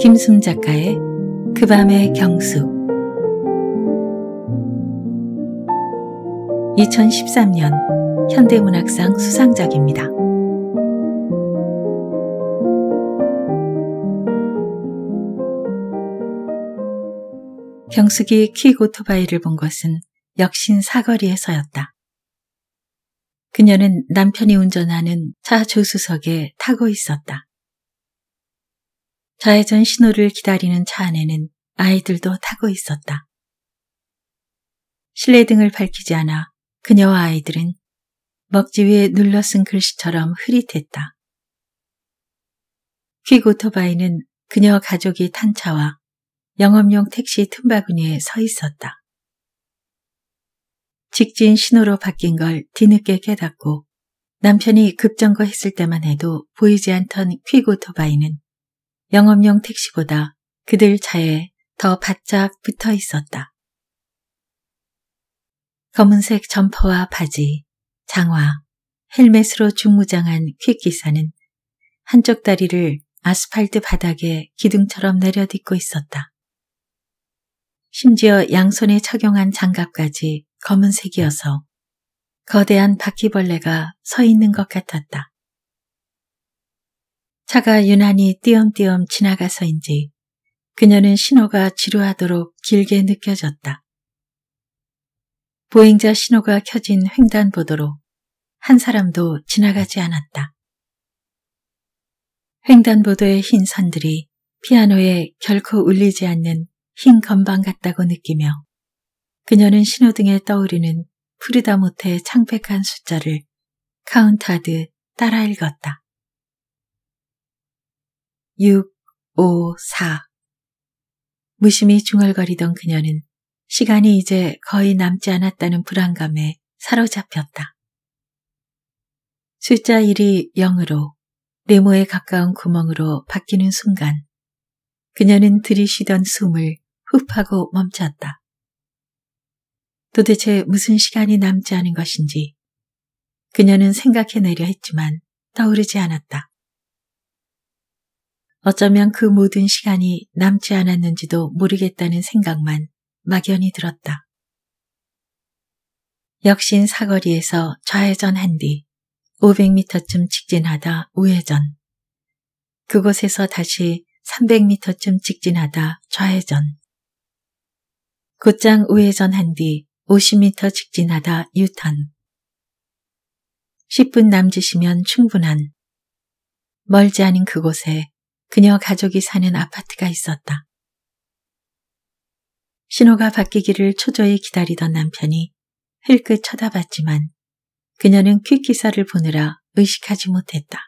김승 작가의 그 밤의 경수 2013년 현대문학상 수상작입니다. 경숙이 퀵 오토바이를 본 것은 역신 사거리에서였다. 그녀는 남편이 운전하는 차 조수석에 타고 있었다. 좌회전 신호를 기다리는 차 안에는 아이들도 타고 있었다. 실내등을 밝히지 않아 그녀와 아이들은 먹지 위에 눌러쓴 글씨처럼 흐릿했다. 퀵 오토바이는 그녀 가족이 탄 차와 영업용 택시 틈바구니에 서 있었다. 직진 신호로 바뀐 걸 뒤늦게 깨닫고 남편이 급정거했을 때만 해도 보이지 않던 퀵 오토바이는 영업용 택시보다 그들 차에 더 바짝 붙어 있었다. 검은색 점퍼와 바지, 장화, 헬멧으로 중무장한 퀵기사는 한쪽 다리를 아스팔트 바닥에 기둥처럼 내려딛고 있었다. 심지어 양손에 착용한 장갑까지 검은색이어서 거대한 바퀴벌레가 서 있는 것 같았다. 차가 유난히 띄엄띄엄 지나가서인지 그녀는 신호가 지루하도록 길게 느껴졌다. 보행자 신호가 켜진 횡단보도로 한 사람도 지나가지 않았다. 횡단보도의 흰 선들이 피아노에 결코 울리지 않는 흰 건방 같다고 느끼며 그녀는 신호등에 떠오르는 푸르다 못해 창백한 숫자를 카운트하듯 따라 읽었다. 6, 5, 4. 무심히 중얼거리던 그녀는 시간이 이제 거의 남지 않았다는 불안감에 사로잡혔다. 숫자 1이 0으로 네모에 가까운 구멍으로 바뀌는 순간 그녀는 들이쉬던 숨을 흡 하고 멈췄다. 도대체 무슨 시간이 남지 않은 것인지 그녀는 생각해내려 했지만 떠오르지 않았다. 어쩌면 그 모든 시간이 남지 않았는지도 모르겠다는 생각만 막연히 들었다. 역신 사거리에서 좌회전한 뒤 500m쯤 직진하다 우회전. 그곳에서 다시 300m쯤 직진하다 좌회전. 곧장 우회전한 뒤 50m 직진하다 유턴. 10분 남짓이면 충분한 멀지 않은 그곳에 그녀 가족이 사는 아파트가 있었다. 신호가 바뀌기를 초조히 기다리던 남편이 흘끗 쳐다봤지만 그녀는 퀵 기사를 보느라 의식하지 못했다.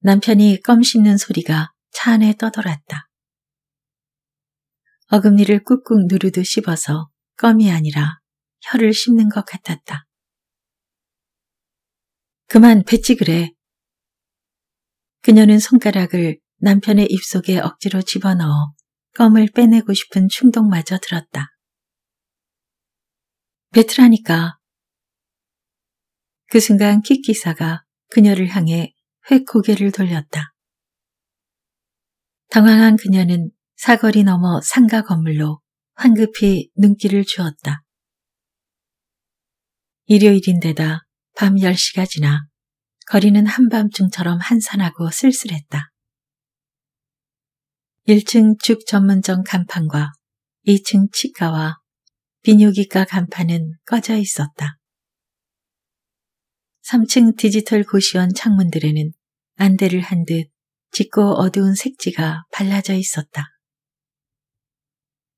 남편이 껌 씹는 소리가 차 안에 떠돌았다. 어금니를 꾹꾹 누르듯 씹어서 껌이 아니라 혀를 씹는 것 같았다. 그만 배지 그래. 그녀는 손가락을 남편의 입속에 억지로 집어넣어 껌을 빼내고 싶은 충동마저 들었다. 베트라니까. 그 순간 킥기사가 그녀를 향해 회 고개를 돌렸다. 당황한 그녀는 사거리 넘어 상가 건물로 황급히 눈길을 주었다. 일요일인데다 밤 10시가 지나 거리는 한밤중처럼 한산하고 쓸쓸했다. 1층 죽 전문점 간판과 2층 치과와 비뇨기과 간판은 꺼져 있었다. 3층 디지털 고시원 창문들에는 안대를 한 듯 짙고 어두운 색지가 발라져 있었다.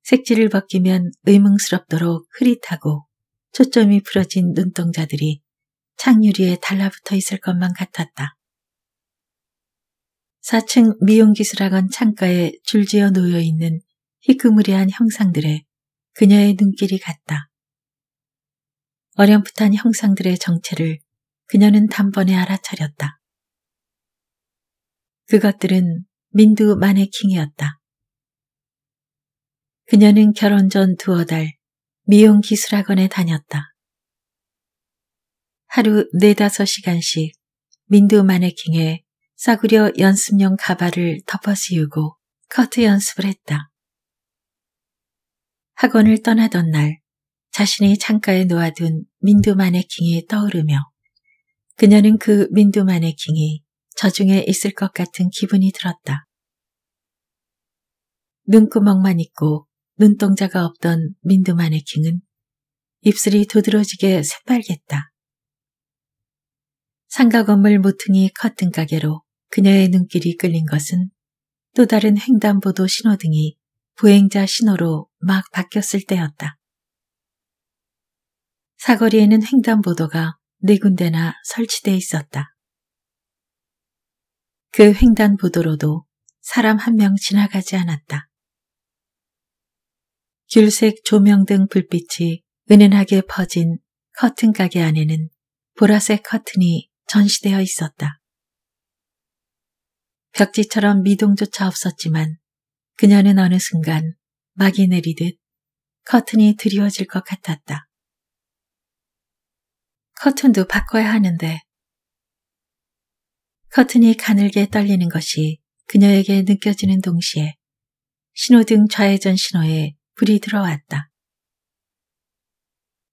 색지를 벗기면 의문스럽도록 흐릿하고 초점이 풀어진 눈동자들이 창유리에 달라붙어 있을 것만 같았다. 4층 미용기술학원 창가에 줄지어 놓여 있는 희끄무리한 형상들에 그녀의 눈길이 갔다. 어렴풋한 형상들의 정체를 그녀는 단번에 알아차렸다. 그것들은 민두 마네킹이었다. 그녀는 결혼 전 두어 달 미용기술학원에 다녔다. 하루 네다섯 시간씩 민두 마네킹에 싸구려 연습용 가발을 덮어씌우고 커트 연습을 했다. 학원을 떠나던 날 자신이 창가에 놓아둔 민두 마네킹이 떠오르며 그녀는 그 민두 마네킹이 저중에 있을 것 같은 기분이 들었다. 눈구멍만 있고 눈동자가 없던 민두 마네킹은 입술이 두드러지게 새빨갰다. 상가 건물 모퉁이 커튼 가게로 그녀의 눈길이 끌린 것은 또 다른 횡단보도 신호등이 부행자 신호로 막 바뀌었을 때였다. 사거리에는 횡단보도가 네 군데나 설치돼 있었다. 그 횡단보도로도 사람 한 명 지나가지 않았다. 귤색 조명등 불빛이 은은하게 퍼진 커튼 가게 안에는 보라색 커튼이 전시되어 있었다. 벽지처럼 미동조차 없었지만 그녀는 어느 순간 막이 내리듯 커튼이 드리워질 것 같았다. 커튼도 바꿔야 하는데 커튼이 가늘게 떨리는 것이 그녀에게 느껴지는 동시에 신호등 좌회전 신호에 불이 들어왔다.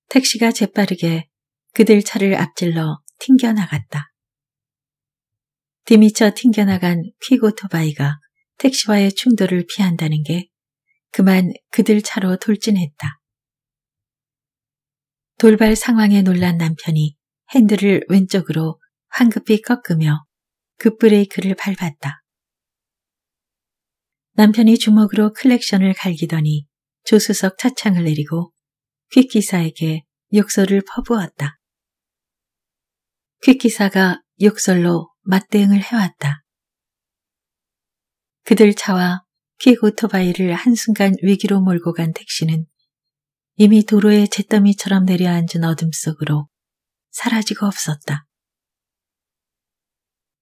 택시가 재빠르게 그들 차를 앞질러 튕겨나갔다. 뒤미쳐 튕겨나간 퀵오토바이가 택시와의 충돌을 피한다는 게 그만 그들 차로 돌진했다. 돌발 상황에 놀란 남편이 핸들을 왼쪽으로 황급히 꺾으며 급브레이크를 그 밟았다. 남편이 주먹으로 클렉션을 갈기더니 조수석 차창을 내리고 퀵기사에게 욕설을 퍼부었다. 퀵키사가 욕설로 맞대응을 해왔다. 그들 차와 퀵 오토바이를 한순간 위기로 몰고 간 택시는 이미 도로에 잿더미처럼 내려앉은 어둠 속으로 사라지고 없었다.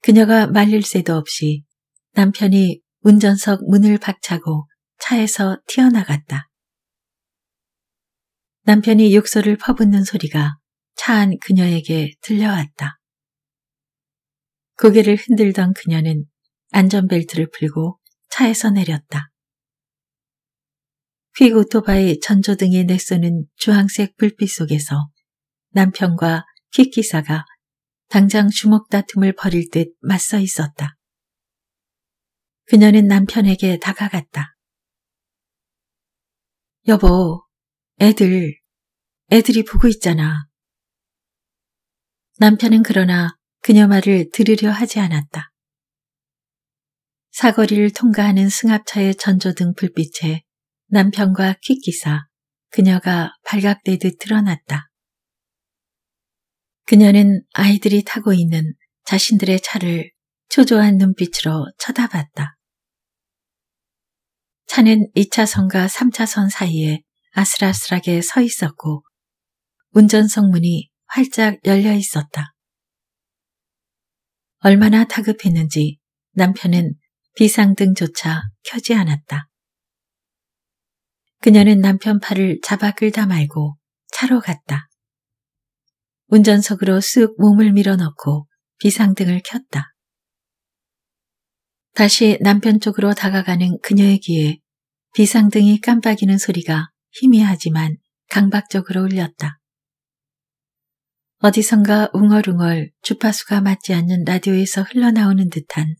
그녀가 말릴 새도 없이 남편이 운전석 문을 박차고 차에서 튀어나갔다. 남편이 욕설을 퍼붓는 소리가 차안 그녀에게 들려왔다. 고개를 흔들던 그녀는 안전벨트를 풀고 차에서 내렸다. 퀵 오토바이 전조등에 내쏘는 주황색 불빛 속에서 남편과 퀵 기사가 당장 주먹 다툼을 벌일 듯 맞서 있었다. 그녀는 남편에게 다가갔다. 여보, 애들, 애들이 보고 있잖아. 남편은 그러나 그녀 말을 들으려 하지 않았다. 사거리를 통과하는 승합차의 전조등 불빛에 남편과 킥기사, 그녀가 발각되듯 드러났다. 그녀는 아이들이 타고 있는 자신들의 차를 초조한 눈빛으로 쳐다봤다. 차는 2차선과 3차선 사이에 아슬아슬하게 서 있었고 운전석 문이 활짝 열려 있었다. 얼마나 다급했는지 남편은 비상등조차 켜지 않았다. 그녀는 남편 팔을 잡아 끌다 말고 차로 갔다. 운전석으로 쓱 몸을 밀어넣고 비상등을 켰다. 다시 남편 쪽으로 다가가는 그녀의 귀에 비상등이 깜빡이는 소리가 희미하지만 강박적으로 울렸다. 어디선가 웅얼웅얼 주파수가 맞지 않는 라디오에서 흘러나오는 듯한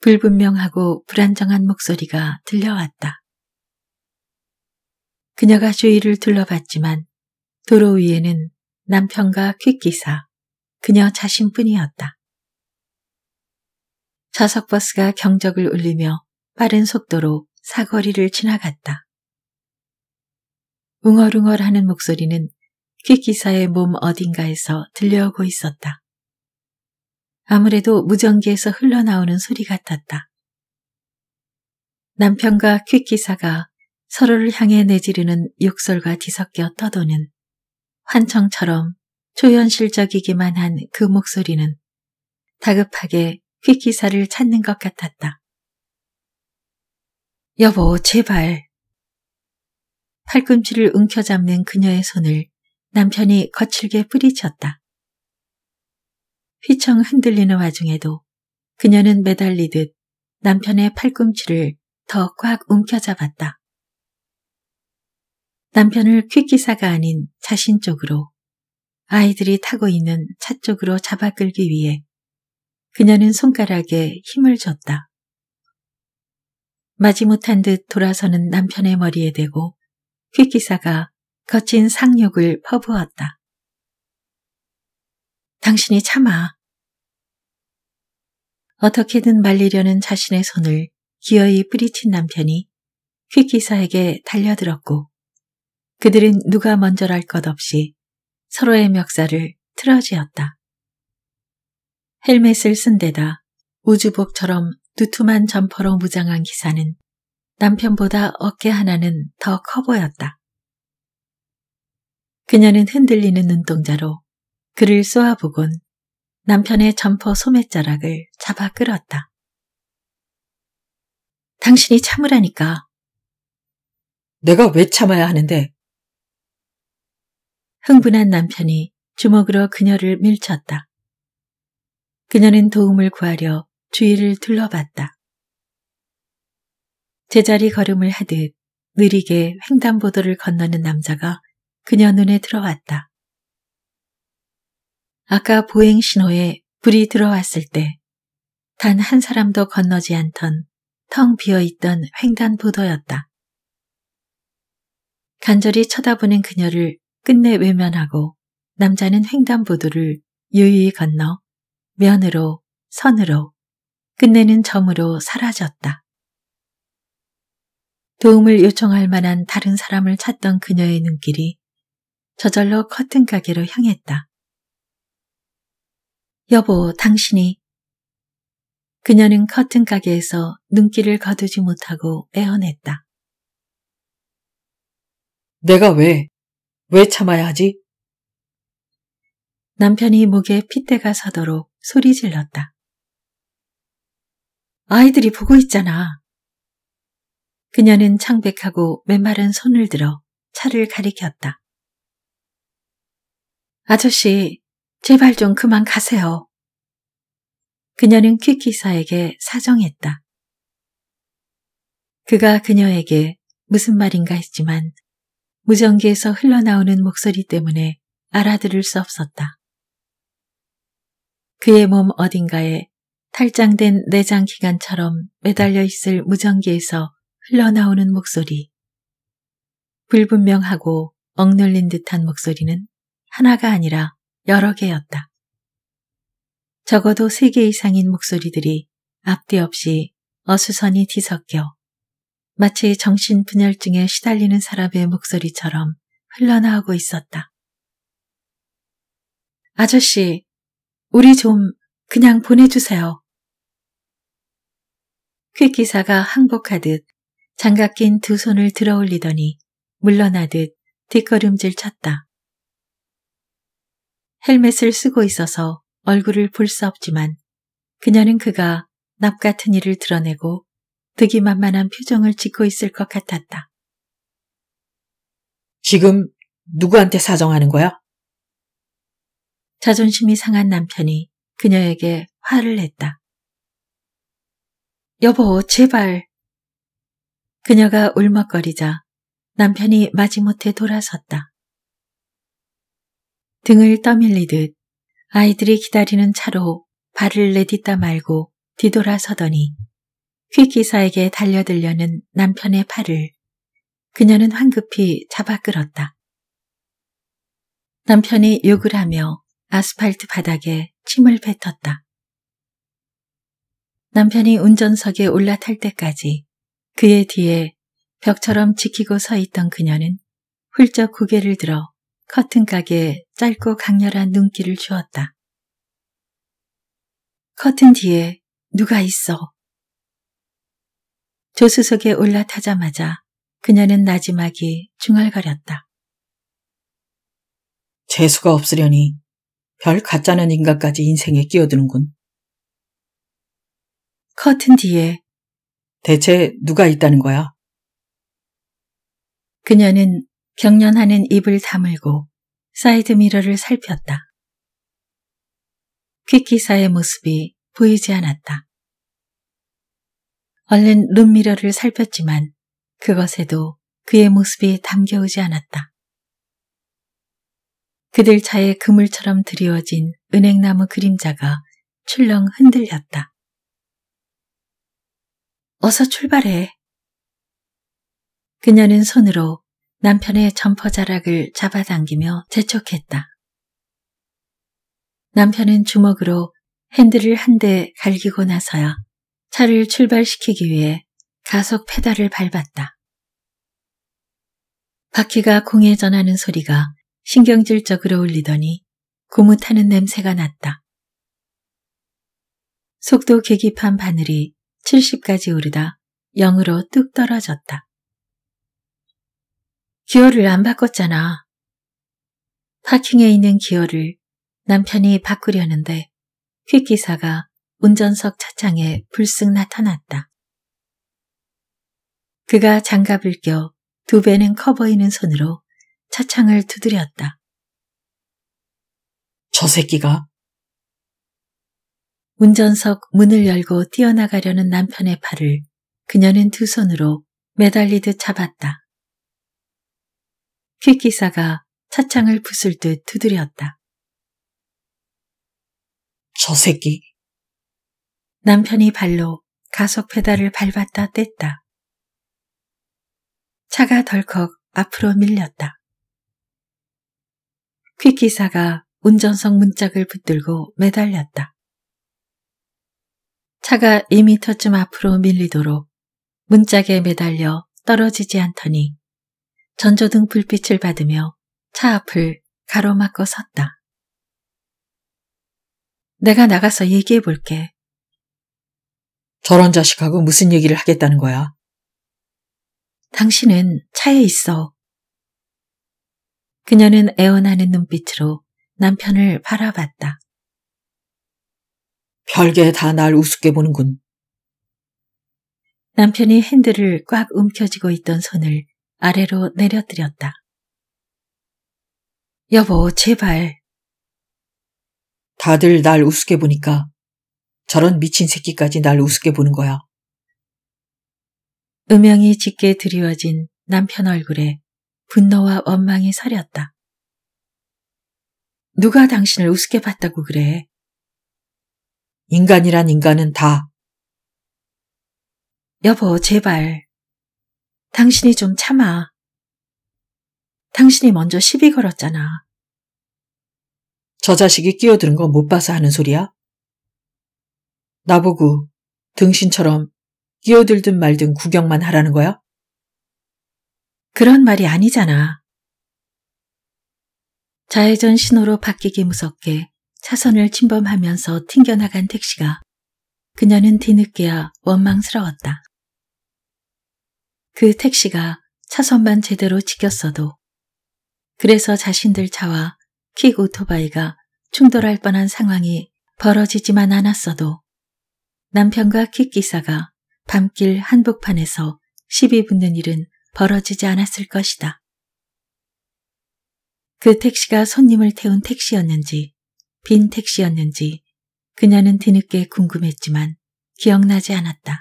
불분명하고 불안정한 목소리가 들려왔다. 그녀가 주위를 둘러봤지만 도로 위에는 남편과 퀵기사, 그녀 자신뿐이었다. 좌석버스가 경적을 울리며 빠른 속도로 사거리를 지나갔다. 웅얼웅얼 하는 목소리는 퀵기사의 그 몸 어딘가에서 들려오고 있었다. 아무래도 무전기에서 흘러나오는 소리 같았다. 남편과 퀵기사가 그 서로를 향해 내지르는 욕설과 뒤섞여 떠도는 환청처럼 초현실적이기만 한 그 목소리는 다급하게 퀵기사를 그 찾는 것 같았다. 여보, 제발. 팔꿈치를 움켜잡는 그녀의 손을 남편이 거칠게 뿌리쳤다. 휘청 흔들리는 와중에도 그녀는 매달리듯 남편의 팔꿈치를 더 꽉 움켜잡았다. 남편을 퀵기사가 아닌 자신 쪽으로 아이들이 타고 있는 차 쪽으로 잡아 끌기 위해 그녀는 손가락에 힘을 줬다. 마지못한 듯 돌아서는 남편의 머리에 대고 퀵기사가 거친 상욕을 퍼부었다. 당신이 참아. 어떻게든 말리려는 자신의 손을 기어이 뿌리친 남편이 퀵기사에게 달려들었고 그들은 누가 먼저랄 것 없이 서로의 멱살을 틀어지었다. 헬멧을 쓴 데다 우주복처럼 두툼한 점퍼로 무장한 기사는 남편보다 어깨 하나는 더 커 보였다. 그녀는 흔들리는 눈동자로 그를 쏘아보곤 남편의 점퍼 소매자락을 잡아 끌었다. 당신이 참으라니까. 내가 왜 참아야 하는데? 흥분한 남편이 주먹으로 그녀를 밀쳤다. 그녀는 도움을 구하려 주위를 둘러봤다. 제자리 걸음을 하듯 느리게 횡단보도를 건너는 남자가 그녀 눈에 들어왔다. 아까 보행 신호에 불이 들어왔을 때 단 한 사람도 건너지 않던 텅 비어있던 횡단보도였다. 간절히 쳐다보는 그녀를 끝내 외면하고 남자는 횡단보도를 유유히 건너 면으로 선으로 끝내는 점으로 사라졌다. 도움을 요청할 만한 다른 사람을 찾던 그녀의 눈길이 저절로 커튼 가게로 향했다. 여보, 당신이. 그녀는 커튼 가게에서 눈길을 거두지 못하고 애원했다. 내가 왜, 왜 참아야 하지? 남편이 목에 핏대가 서도록 소리 질렀다. 아이들이 보고 있잖아. 그녀는 창백하고 메마른 손을 들어 차를 가리켰다. 아저씨, 제발 좀 그만 가세요. 그녀는 퀵기사에게 사정했다. 그가 그녀에게 무슨 말인가 했지만 무전기에서 흘러나오는 목소리 때문에 알아들을 수 없었다. 그의 몸 어딘가에 탈장된 내장기관처럼 매달려 있을 무전기에서 흘러나오는 목소리. 불분명하고 억눌린 듯한 목소리는 하나가 아니라 여러 개였다. 적어도 세 개 이상인 목소리들이 앞뒤 없이 어수선히 뒤섞여 마치 정신분열증에 시달리는 사람의 목소리처럼 흘러나오고 있었다. 아저씨, 우리 좀 그냥 보내주세요. 퀵기사가 항복하듯 장갑 낀 두 손을 들어 올리더니 물러나듯 뒷걸음질 쳤다. 헬멧을 쓰고 있어서 얼굴을 볼 수 없지만 그녀는 그가 납 같은 일을 드러내고 득이만만한 표정을 짓고 있을 것 같았다. 지금 누구한테 사정하는 거야? 자존심이 상한 남편이 그녀에게 화를 냈다. 여보, 제발. 그녀가 울먹거리자 남편이 마지못해 돌아섰다. 등을 떠밀리듯 아이들이 기다리는 차로 발을 내딛다 말고 뒤돌아서더니 퀵기사에게 달려들려는 남편의 팔을 그녀는 황급히 잡아 끌었다. 남편이 욕을 하며 아스팔트 바닥에 침을 뱉었다. 남편이 운전석에 올라탈 때까지 그의 뒤에 벽처럼 지키고 서 있던 그녀는 훌쩍 고개를 들어 커튼 가게에 짧고 강렬한 눈길을 주었다. 커튼 뒤에 누가 있어? 조수석에 올라타자마자 그녀는 나지막이 중얼거렸다. 재수가 없으려니 별 가짜는 인간까지 인생에 끼어드는군. 커튼 뒤에 대체 누가 있다는 거야? 그녀는 경련하는 입을 다물고 사이드 미러를 살폈다. 퀵기사의 모습이 보이지 않았다. 얼른 룸미러를 살폈지만 그것에도 그의 모습이 담겨오지 않았다. 그들 차에 그물처럼 드리워진 은행나무 그림자가 출렁 흔들렸다. 어서 출발해. 그녀는 손으로 남편의 점퍼 자락을 잡아당기며 재촉했다. 남편은 주먹으로 핸들을 한 대 갈기고 나서야 차를 출발시키기 위해 가속 페달을 밟았다. 바퀴가 공에 전하는 소리가 신경질적으로 울리더니 고무타는 냄새가 났다. 속도 계기판 바늘이 70까지 오르다 0으로 뚝 떨어졌다. 기어를 안 바꿨잖아. 파킹에 있는 기어를 남편이 바꾸려는데 퀵기사가 운전석 차창에 불쑥 나타났다. 그가 장갑을 껴 두 배는 커 보이는 손으로 차창을 두드렸다. 저 새끼가? 운전석 문을 열고 뛰어나가려는 남편의 팔을 그녀는 두 손으로 매달리듯 잡았다. 퀵기사가 차창을 부술 듯 두드렸다. 저 새끼. 남편이 발로 가속 페달을 밟았다 뗐다. 차가 덜컥 앞으로 밀렸다. 퀵기사가 운전석 문짝을 붙들고 매달렸다. 차가 2미터쯤 앞으로 밀리도록 문짝에 매달려 떨어지지 않더니 전조등 불빛을 받으며 차 앞을 가로막고 섰다. 내가 나가서 얘기해 볼게. 저런 자식하고 무슨 얘기를 하겠다는 거야? 당신은 차에 있어. 그녀는 애원하는 눈빛으로 남편을 바라봤다. 별게 다 날 우습게 보는군. 남편이 핸들을 꽉 움켜쥐고 있던 손을 아래로 내려뜨렸다. 여보, 제발. 다들 날 우습게 보니까 저런 미친 새끼까지 날 우습게 보는 거야. 음영이 짙게 드리워진 남편 얼굴에 분노와 원망이 서렸다. 누가 당신을 우습게 봤다고 그래? 인간이란 인간은 다. 여보, 제발. 당신이 좀 참아. 당신이 먼저 시비 걸었잖아. 저 자식이 끼어드는 거 못 봐서 하는 소리야? 나보고 등신처럼 끼어들든 말든 구경만 하라는 거야? 그런 말이 아니잖아. 좌회전 신호로 바뀌기 무섭게 차선을 침범하면서 튕겨나간 택시가 그녀는 뒤늦게야 원망스러웠다. 그 택시가 차선만 제대로 지켰어도 그래서 자신들 차와 퀵 오토바이가 충돌할 뻔한 상황이 벌어지지만 않았어도 남편과 퀵 기사가 밤길 한복판에서 시비 붙는 일은 벌어지지 않았을 것이다. 그 택시가 손님을 태운 택시였는지 빈 택시였는지 그녀는 뒤늦게 궁금했지만 기억나지 않았다.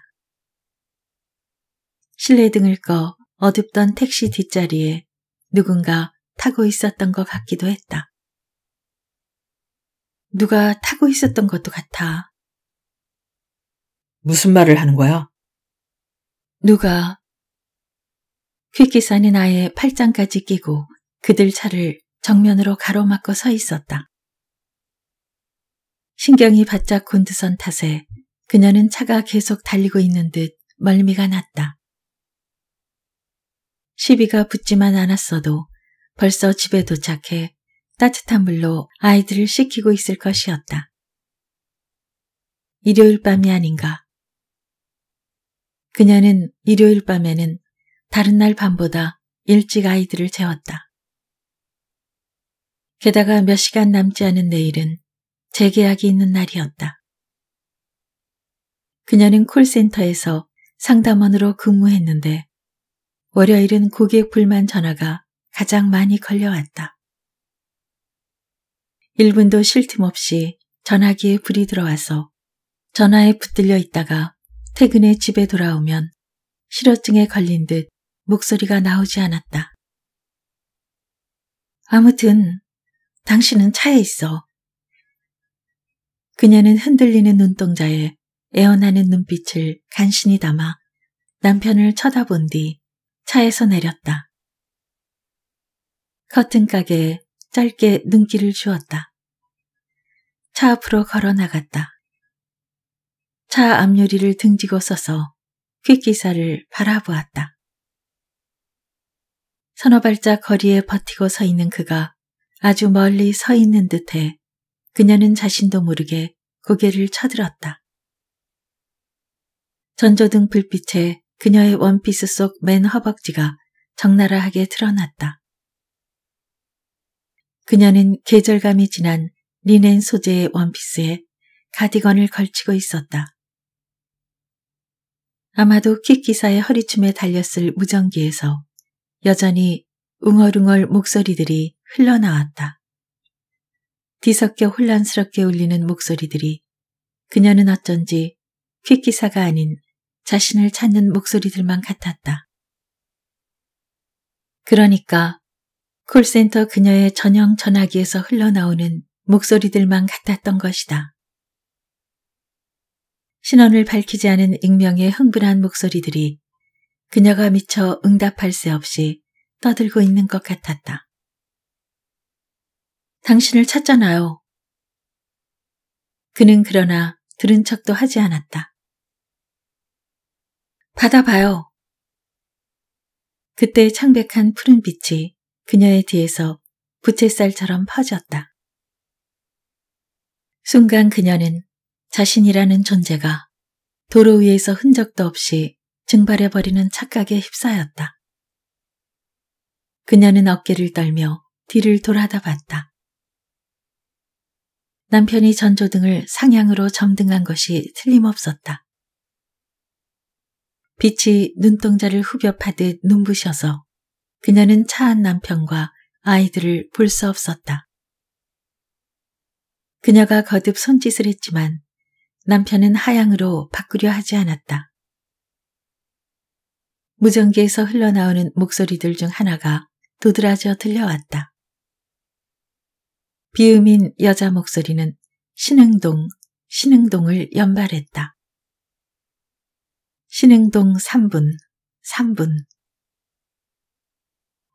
실내등을 꺼 어둡던 택시 뒷자리에 누군가 타고 있었던 것 같기도 했다. 누가 타고 있었던 것도 같아. 무슨 말을 하는 거야? 누가 퀵기사는 아예 팔짱까지 끼고 그들 차를 정면으로 가로막고 서 있었다. 신경이 바짝 곤두선 탓에 그녀는 차가 계속 달리고 있는 듯 멀미가 났다. 시비가 붙지만 않았어도 벌써 집에 도착해 따뜻한 물로 아이들을 씻기고 있을 것이었다. 일요일 밤이 아닌가. 그녀는 일요일 밤에는 다른 날 밤보다 일찍 아이들을 재웠다. 게다가 몇 시간 남지 않은 내일은 재계약이 있는 날이었다. 그녀는 콜센터에서 상담원으로 근무했는데 월요일은 고객 불만 전화가 가장 많이 걸려왔다. 1분도 쉴 틈 없이 전화기에 불이 들어와서 전화에 붙들려 있다가 퇴근해 집에 돌아오면 실어증에 걸린 듯 목소리가 나오지 않았다. 아무튼 당신은 차에 있어. 그녀는 흔들리는 눈동자에 애원하는 눈빛을 간신히 담아 남편을 쳐다본 뒤 차에서 내렸다. 커튼 가게에 짧게 눈길을 주었다. 차 앞으로 걸어 나갔다. 차 앞유리를 등지고 서서 퀵기사를 바라보았다. 서너 발짝 거리에 버티고 서 있는 그가 아주 멀리 서 있는 듯해 그녀는 자신도 모르게 고개를 쳐들었다. 전조등 불빛에 그녀의 원피스 속 맨 허벅지가 적나라하게 드러났다. 그녀는 계절감이 지난 리넨 소재의 원피스에 가디건을 걸치고 있었다. 아마도 킥기사의 허리춤에 달렸을 무전기에서 여전히 웅얼웅얼 목소리들이 흘러나왔다. 뒤섞여 혼란스럽게 울리는 목소리들이 그녀는 어쩐지 퀵기사가 아닌 자신을 찾는 목소리들만 같았다. 그러니까 콜센터 그녀의 전형 전화기에서 흘러나오는 목소리들만 같았던 것이다. 신원을 밝히지 않은 익명의 흥분한 목소리들이 그녀가 미처 응답할 새 없이 떠들고 있는 것 같았다. 당신을 찾잖아요. 그는 그러나 들은 척도 하지 않았다. 받아봐요. 그때 창백한 푸른 빛이 그녀의 뒤에서 부채살처럼 퍼졌다. 순간 그녀는 자신이라는 존재가 도로 위에서 흔적도 없이 증발해버리는 착각에 휩싸였다. 그녀는 어깨를 떨며 뒤를 돌아다 봤다. 남편이 전조등을 상향으로 점등한 것이 틀림없었다. 빛이 눈동자를 후벼파듯 눈부셔서 그녀는 차한 남편과 아이들을 볼 수 없었다. 그녀가 거듭 손짓을 했지만 남편은 하향으로 바꾸려 하지 않았다. 무전기에서 흘러나오는 목소리들 중 하나가 두드라져 들려왔다. 비음인 여자 목소리는 신흥동, 신흥동을 연발했다. 신행동 3분, 3분.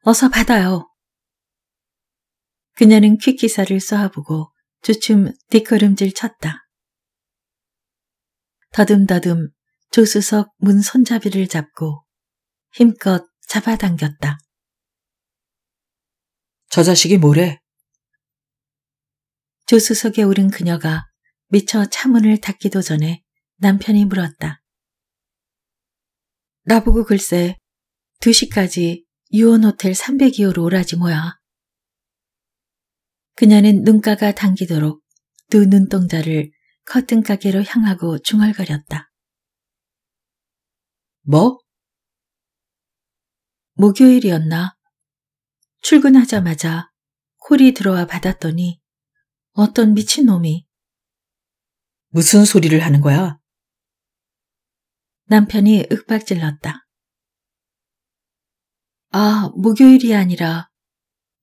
어서 받아요. 그녀는 퀵기사를 쏘아보고 주춤 뒷걸음질 쳤다. 더듬더듬 조수석 문 손잡이를 잡고 힘껏 잡아당겼다. 저 자식이 뭐래? 조수석에 오른 그녀가 미처 차문을 닫기도 전에 남편이 물었다. 나보고 글쎄 2시까지 유원호텔 302호로 오라지 뭐야. 그녀는 눈가가 당기도록 두 눈동자를 커튼 가게로 향하고 중얼거렸다. 뭐? 목요일이었나? 출근하자마자 콜이 들어와 받았더니 어떤 미친놈이 무슨 소리를 하는 거야? 남편이 윽박질렀다. 아, 목요일이 아니라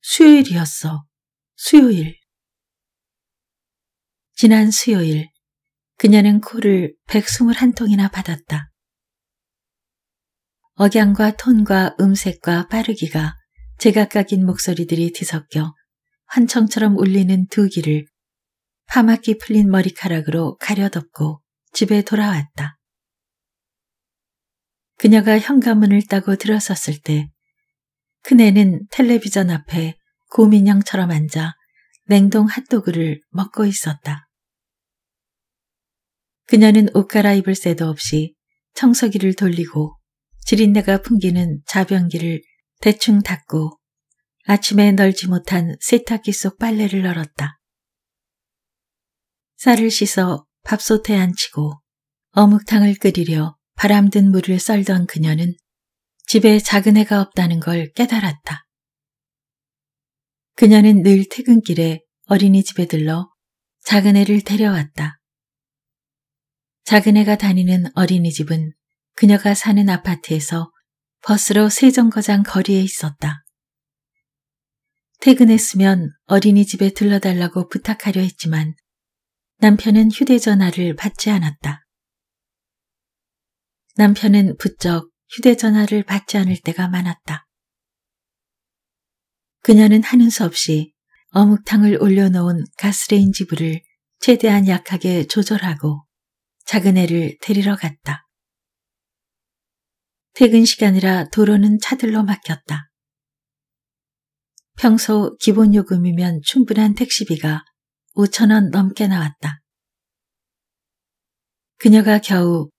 수요일이었어. 수요일. 지난 수요일, 그녀는 코를 121통이나 받았다. 억양과 톤과 음색과 빠르기가 제각각인 목소리들이 뒤섞여 환청처럼 울리는 두 귀를 파마기 풀린 머리카락으로 가려덮고 집에 돌아왔다. 그녀가 현관문을 따고 들어섰을 때 큰애는 텔레비전 앞에 고민형처럼 앉아 냉동 핫도그를 먹고 있었다. 그녀는 옷 갈아입을 새도 없이 청소기를 돌리고 지린내가 풍기는 자변기를 대충 닦고 아침에 널지 못한 세탁기 속 빨래를 널었다. 쌀을 씻어 밥솥에 앉히고 어묵탕을 끓이려 바람든 물을 썰던 그녀는 집에 작은 애가 없다는 걸 깨달았다. 그녀는 늘 퇴근길에 어린이집에 들러 작은 애를 데려왔다. 작은 애가 다니는 어린이집은 그녀가 사는 아파트에서 버스로 세 정거장 거리에 있었다. 퇴근했으면 어린이집에 들러달라고 부탁하려 했지만 남편은 휴대전화를 받지 않았다. 남편은 부쩍 휴대전화를 받지 않을 때가 많았다. 그녀는 하는 수 없이 어묵탕을 올려놓은 가스레인지 불을 최대한 약하게 조절하고 작은 애를 데리러 갔다. 퇴근 시간이라 도로는 차들로 막혔다. 평소 기본 요금이면 충분한 택시비가 5천원 넘게 나왔다. 그녀가 겨우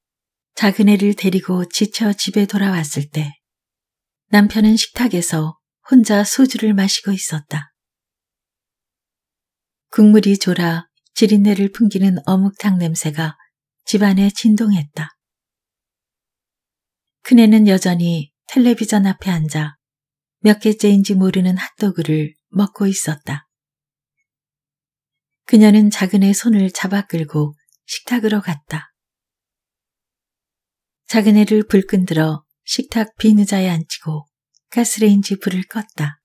작은 애를 데리고 지쳐 집에 돌아왔을 때 남편은 식탁에서 혼자 소주를 마시고 있었다. 국물이 졸아 지린내를 풍기는 어묵탕 냄새가 집안에 진동했다. 큰애는 여전히 텔레비전 앞에 앉아 몇 개째인지 모르는 핫도그를 먹고 있었다. 그녀는 작은애 손을 잡아 끌고 식탁으로 갔다. 작은 애를 불 끈들어 식탁 빈 의자에 앉히고 가스레인지 불을 껐다.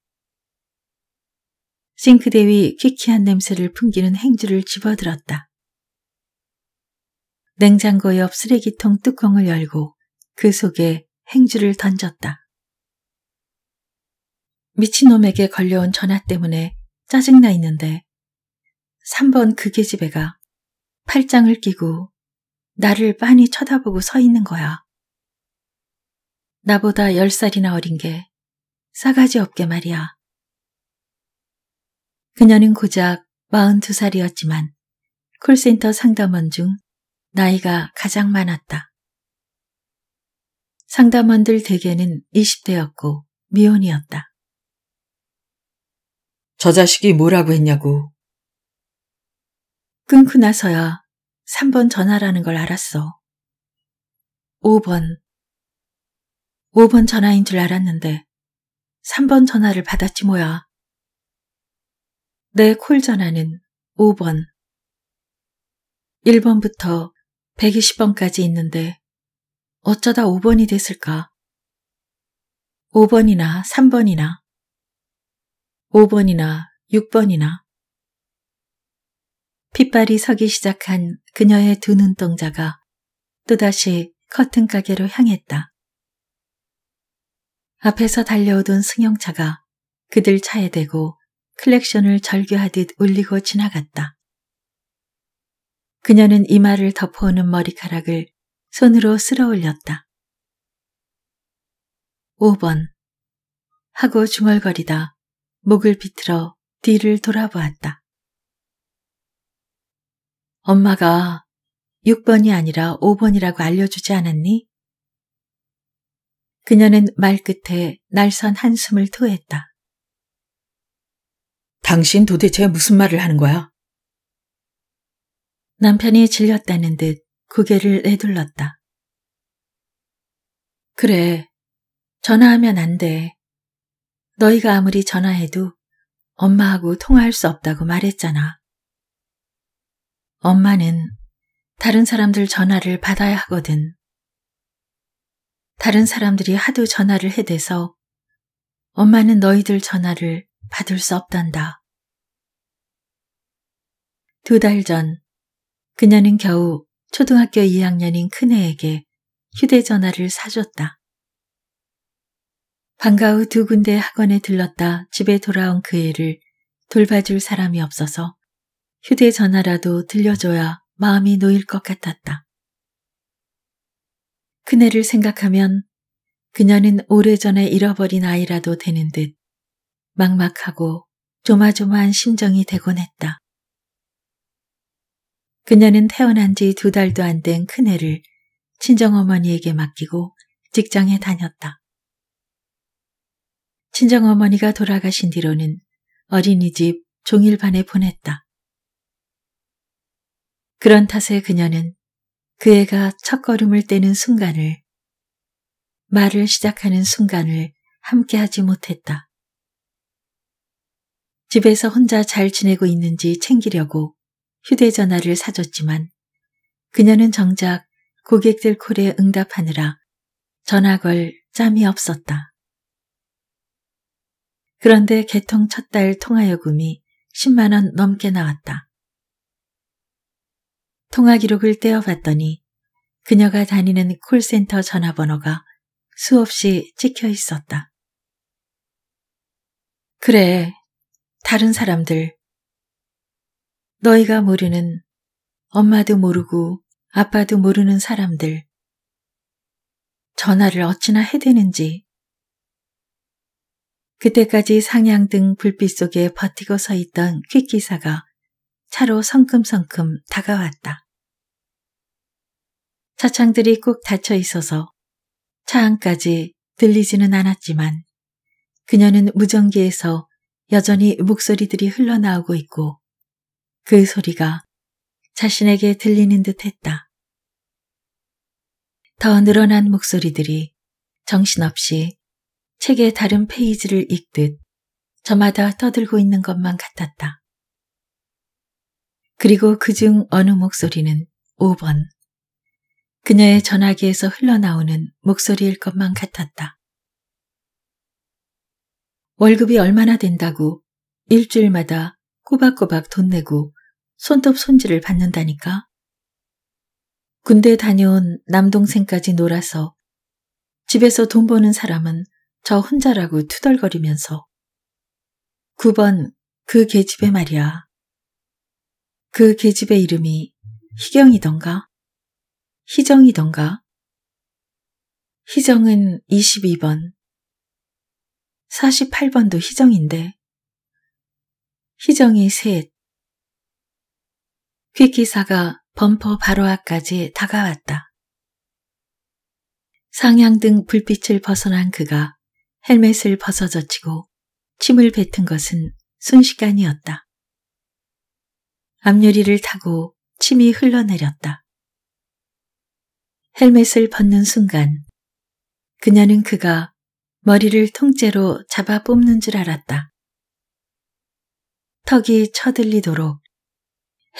싱크대 위 키키한 냄새를 풍기는 행주를 집어들었다. 냉장고 옆 쓰레기통 뚜껑을 열고 그 속에 행주를 던졌다. 미친놈에게 걸려온 전화 때문에 짜증나 있는데 3번 그게 집애가 팔짱을 끼고 나를 빤히 쳐다보고 서 있는 거야. 나보다 열 살이나 어린 게 싸가지 없게 말이야. 그녀는 고작 42살이었지만 콜센터 상담원 중 나이가 가장 많았다. 상담원들 대개는 20대였고 미혼이었다. 저 자식이 뭐라고 했냐고. 끊고 나서야 3번 전화라는 걸 알았어. 5번. 5번 전화인 줄 알았는데 3번 전화를 받았지 뭐야. 내 콜 전화는 5번. 1번부터 120번까지 있는데 어쩌다 5번이 됐을까? 5번이나 3번이나 5번이나 6번이나 빛발이 서기 시작한 그녀의 두 눈동자가 또다시 커튼 가게로 향했다. 앞에서 달려오던 승용차가 그들 차에 대고 클렉션을 절규하듯 울리고 지나갔다. 그녀는 이마를 덮어오는 머리카락을 손으로 쓸어 올렸다. 5번 하고 중얼거리다 목을 비틀어 뒤를 돌아보았다. 엄마가 6번이 아니라 5번이라고 알려주지 않았니? 그녀는 말끝에 날선 한숨을 토했다. 당신 도대체 무슨 말을 하는 거야? 남편이 질렸다는 듯 고개를 내둘렀다. 그래, 전화하면 안 돼. 너희가 아무리 전화해도 엄마하고 통화할 수 없다고 말했잖아. 엄마는 다른 사람들 전화를 받아야 하거든. 다른 사람들이 하도 전화를 해대서 엄마는 너희들 전화를 받을 수 없단다. 두 달 전, 그녀는 겨우 초등학교 2학년인 큰애에게 휴대전화를 사줬다. 방과 후 두 군데 학원에 들렀다 집에 돌아온 그 애를 돌봐줄 사람이 없어서 휴대전화라도 들려줘야 마음이 놓일 것 같았다. 그네를 생각하면 그녀는 오래전에 잃어버린 아이라도 되는 듯 막막하고 조마조마한 심정이 되곤 했다. 그녀는 태어난 지 두 달도 안 된 큰애를 친정어머니에게 맡기고 직장에 다녔다. 친정어머니가 돌아가신 뒤로는 어린이집 종일반에 보냈다. 그런 탓에 그녀는 그 애가 첫걸음을 떼는 순간을 말을 시작하는 순간을 함께하지 못했다. 집에서 혼자 잘 지내고 있는지 챙기려고 휴대전화를 사줬지만 그녀는 정작 고객들 콜에 응답하느라 전화 걸 짬이 없었다. 그런데 개통 첫 달 통화요금이 10만원 넘게 나왔다. 통화 기록을 떼어봤더니 그녀가 다니는 콜센터 전화번호가 수없이 찍혀 있었다. 그래, 다른 사람들. 너희가 모르는 엄마도 모르고 아빠도 모르는 사람들. 전화를 어찌나 해대는지. 그때까지 상향 등 불빛 속에 버티고 서 있던 퀵기사가 차로 성큼성큼 다가왔다. 차창들이 꾹 닫혀 있어서 차 안까지 들리지는 않았지만 그녀는 무전기에서 여전히 목소리들이 흘러나오고 있고 그 소리가 자신에게 들리는 듯 했다. 더 늘어난 목소리들이 정신없이 책의 다른 페이지를 읽듯 저마다 떠들고 있는 것만 같았다. 그리고 그 중 어느 목소리는 5번, 그녀의 전화기에서 흘러나오는 목소리일 것만 같았다. 월급이 얼마나 된다고 일주일마다 꼬박꼬박 돈 내고 손톱 손질을 받는다니까. 군대 다녀온 남동생까지 놀아서 집에서 돈 버는 사람은 저 혼자라고 투덜거리면서 9번 그 계집의 말이야. 그 계집의 이름이 희경이던가? 희정이던가. 희정은 22번. 48번도 희정인데. 희정이 셋. 퀵기사가 범퍼 바로 앞까지 다가왔다. 상향등 불빛을 벗어난 그가 헬멧을 벗어젖히고 침을 뱉은 것은 순식간이었다. 앞유리를 타고 침이 흘러내렸다. 헬멧을 벗는 순간 그녀는 그가 머리를 통째로 잡아 뽑는 줄 알았다. 턱이 쳐들리도록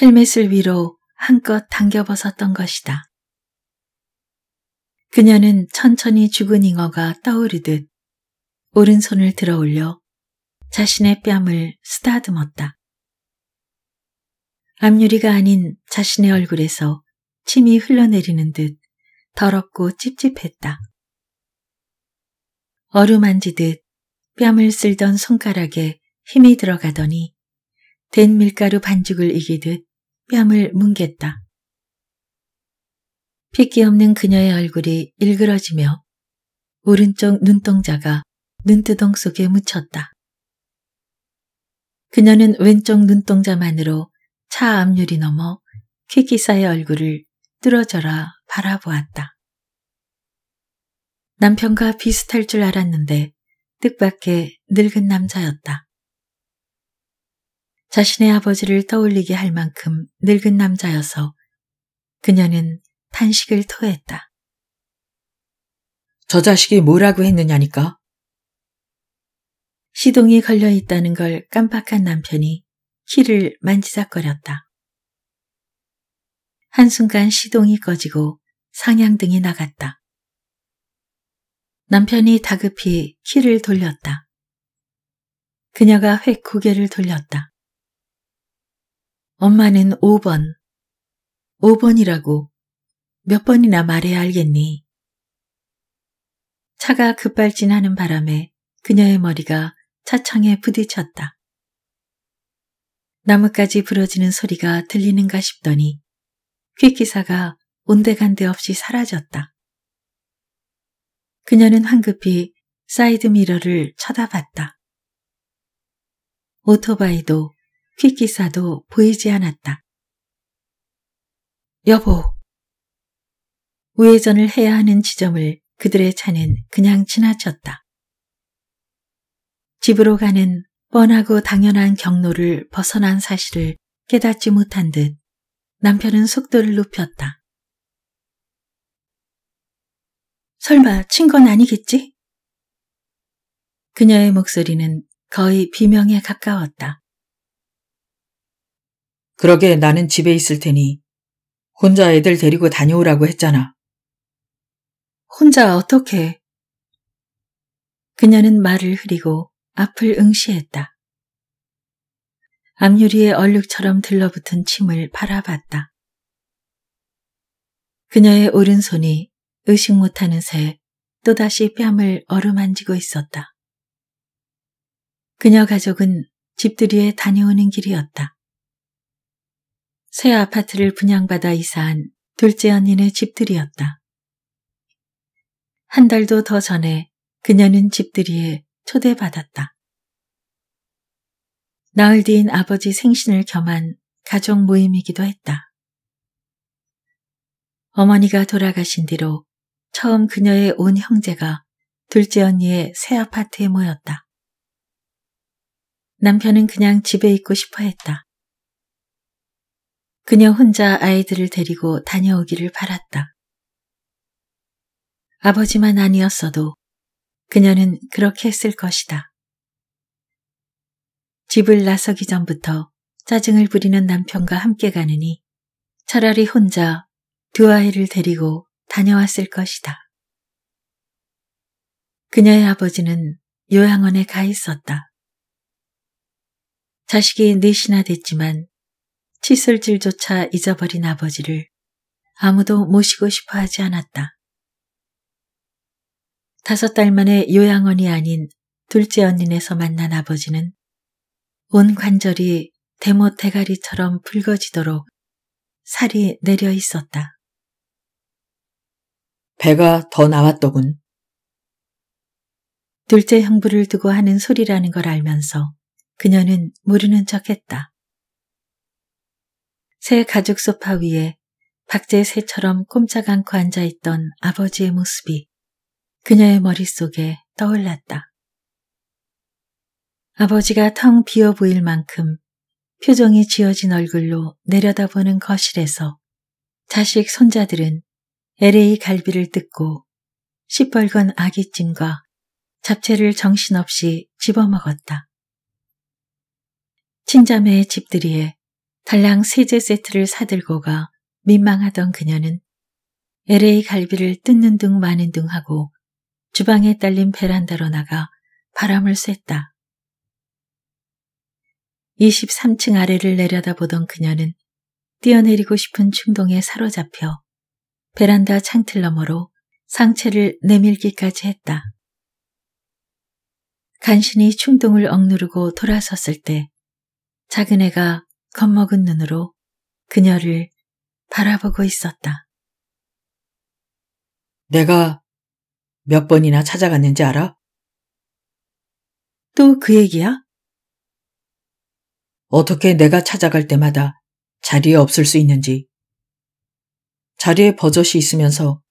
헬멧을 위로 한껏 당겨 벗었던 것이다. 그녀는 천천히 죽은 잉어가 떠오르듯 오른손을 들어 올려 자신의 뺨을 쓰다듬었다. 암유리가 아닌 자신의 얼굴에서 침이 흘러내리는 듯 더럽고 찝찝했다. 어루만지듯 뺨을 쓸던 손가락에 힘이 들어가더니 된 밀가루 반죽을 이기듯 뺨을 뭉갰다. 핏기 없는 그녀의 얼굴이 일그러지며 오른쪽 눈동자가 눈두덩 속에 묻혔다. 그녀는 왼쪽 눈동자만으로 차앞유리 넘어 퀵기사의 얼굴을 뚫어져라 바라보았다. 남편과 비슷할 줄 알았는데 뜻밖의 늙은 남자였다. 자신의 아버지를 떠올리게 할 만큼 늙은 남자여서 그녀는 탄식을 토했다. 저 자식이 뭐라고 했느냐니까? 시동이 걸려 있다는 걸 깜빡한 남편이 키를 만지작거렸다. 한순간 시동이 꺼지고 상향등이 나갔다. 남편이 다급히 키를 돌렸다. 그녀가 획 고개를 돌렸다. 엄마는 5번, 5번이라고 몇 번이나 말해야 알겠니? 차가 급발진하는 바람에 그녀의 머리가 차창에 부딪혔다. 나뭇가지 부러지는 소리가 들리는가 싶더니 퀵기사가 온데간데 없이 사라졌다. 그녀는 황급히 사이드 미러를 쳐다봤다. 오토바이도 퀵기사도 보이지 않았다. 여보! 우회전을 해야 하는 지점을 그들의 차는 그냥 지나쳤다. 집으로 가는 뻔하고 당연한 경로를 벗어난 사실을 깨닫지 못한 듯 남편은 속도를 높였다. 설마 친 건 아니겠지? 그녀의 목소리는 거의 비명에 가까웠다. 그러게 나는 집에 있을 테니 혼자 애들 데리고 다녀오라고 했잖아. 혼자 어떻게? 그녀는 말을 흐리고 앞을 응시했다. 앞유리의 얼룩처럼 들러붙은 침을 바라봤다. 그녀의 오른손이 의식 못하는 새 또다시 뺨을 어루만지고 있었다. 그녀 가족은 집들이에 다녀오는 길이었다. 새 아파트를 분양받아 이사한 둘째 언니네 집들이었다한 달도 더 전에 그녀는 집들이에 초대받았다. 나흘 뒤인 아버지 생신을 겸한 가족 모임이기도 했다. 어머니가 돌아가신 뒤로 처음 그녀의 온 형제가 둘째 언니의 새 아파트에 모였다. 남편은 그냥 집에 있고 싶어 했다. 그녀 혼자 아이들을 데리고 다녀오기를 바랐다. 아버지만 아니었어도 그녀는 그렇게 했을 것이다. 집을 나서기 전부터 짜증을 부리는 남편과 함께 가느니 차라리 혼자 두 아이를 데리고 다녀왔을 것이다. 그녀의 아버지는 요양원에 가 있었다. 자식이 넷이나 됐지만 칫솔질조차 잊어버린 아버지를 아무도 모시고 싶어 하지 않았다. 다섯 달 만에 요양원이 아닌 둘째 언니네서 만난 아버지는 온 관절이 대모 대가리처럼 붉어지도록 살이 내려 있었다. 배가 더 나왔더군. 둘째 형부를 두고 하는 소리라는 걸 알면서 그녀는 모르는 척했다. 새 가죽 소파 위에 박제 새처럼 꼼짝 않고 앉아있던 아버지의 모습이 그녀의 머릿속에 떠올랐다. 아버지가 텅 비어 보일 만큼 표정이 지어진 얼굴로 내려다보는 거실에서 자식 손자들은 LA 갈비를 뜯고 시뻘건 아기찜과 잡채를 정신없이 집어먹었다. 친자매의 집들이에 달랑 세제 세트를 사들고 가 민망하던 그녀는 LA 갈비를 뜯는 등 마는 등 하고 주방에 딸린 베란다로 나가 바람을 쐈다. 23층 아래를 내려다보던 그녀는 뛰어내리고 싶은 충동에 사로잡혀 베란다 창틀 너머로 상체를 내밀기까지 했다. 간신히 충동을 억누르고 돌아섰을 때 작은 애가 겁먹은 눈으로 그녀를 바라보고 있었다. 내가 몇 번이나 찾아갔는지 알아? 또 그 얘기야? 어떻게 내가 찾아갈 때마다 자리에 없을 수 있는지 자리에 버젓이 있으면서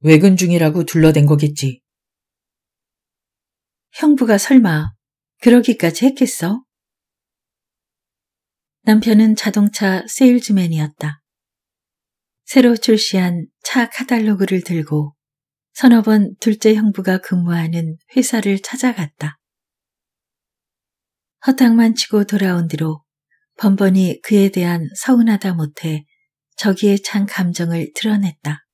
외근 중이라고 둘러댄 거겠지. 형부가 설마 그러기까지 했겠어? 남편은 자동차 세일즈맨이었다. 새로 출시한 차 카탈로그를 들고 서너 번 둘째 형부가 근무하는 회사를 찾아갔다. 허탕만 치고 돌아온 뒤로 번번이 그에 대한 서운하다 못해 저기에 찬 감정을 드러냈다.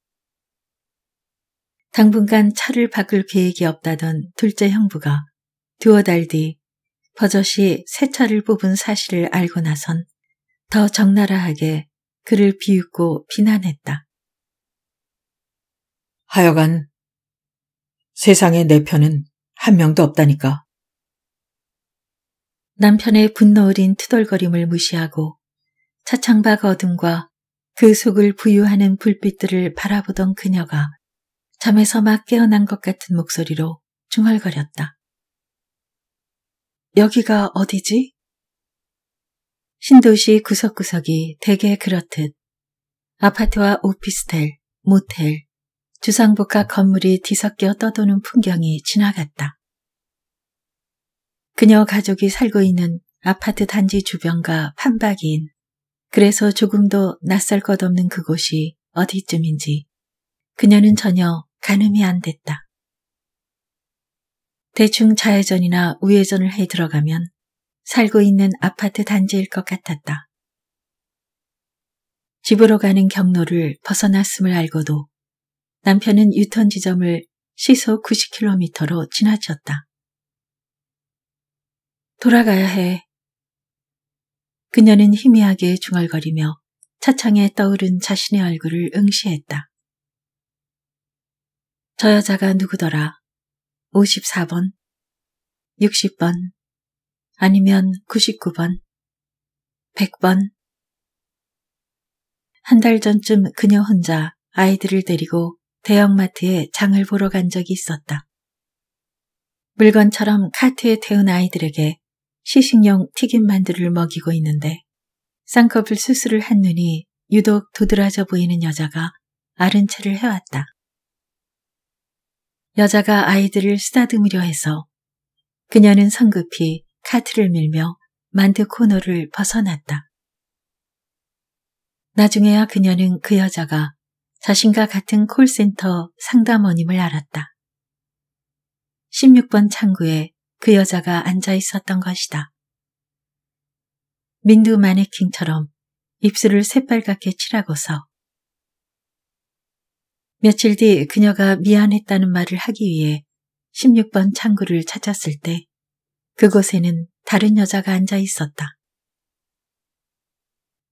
당분간 차를 바꿀 계획이 없다던 둘째 형부가 두어 달 뒤 버젓이 새 차를 뽑은 사실을 알고 나선 더 적나라하게 그를 비웃고 비난했다. 하여간 세상에 내 편은 한 명도 없다니까. 남편의 분노 어린 투덜거림을 무시하고 차창밖 어둠과 그 속을 부유하는 불빛들을 바라보던 그녀가 잠에서 막 깨어난 것 같은 목소리로 중얼거렸다. 여기가 어디지? 신도시 구석구석이 대개 그렇듯 아파트와 오피스텔, 모텔, 주상복합 건물이 뒤섞여 떠도는 풍경이 지나갔다. 그녀 가족이 살고 있는 아파트 단지 주변과 판박인 이 그래서 조금도 낯설 것 없는 그곳이 어디쯤인지 그녀는 전혀 가늠이 안 됐다. 대충 좌회전이나 우회전을 해 들어가면 살고 있는 아파트 단지일 것 같았다. 집으로 가는 경로를 벗어났음을 알고도 남편은 유턴 지점을 시속 90km로 지나쳤다. 돌아가야 해. 그녀는 희미하게 중얼거리며 차창에 떠오른 자신의 얼굴을 응시했다. 저 여자가 누구더라? 54번, 60번, 아니면 99번, 100번. 한 달 전쯤 그녀 혼자 아이들을 데리고 대형마트에 장을 보러 간 적이 있었다. 물건처럼 카트에 태운 아이들에게 시식용 튀김 만두를 먹이고 있는데 쌍꺼풀 수술을 한 눈이 유독 도드라져 보이는 여자가 아른채를 해왔다. 여자가 아이들을 쓰다듬으려 해서 그녀는 성급히 카트를 밀며 만두 코너를 벗어났다. 나중에야 그녀는 그 여자가 자신과 같은 콜센터 상담원임을 알았다. 16번 창구에 그 여자가 앉아 있었던 것이다. 민두 마네킹처럼 입술을 새빨갛게 칠하고서 며칠 뒤 그녀가 미안했다는 말을 하기 위해 16번 창구를 찾았을 때 그곳에는 다른 여자가 앉아 있었다.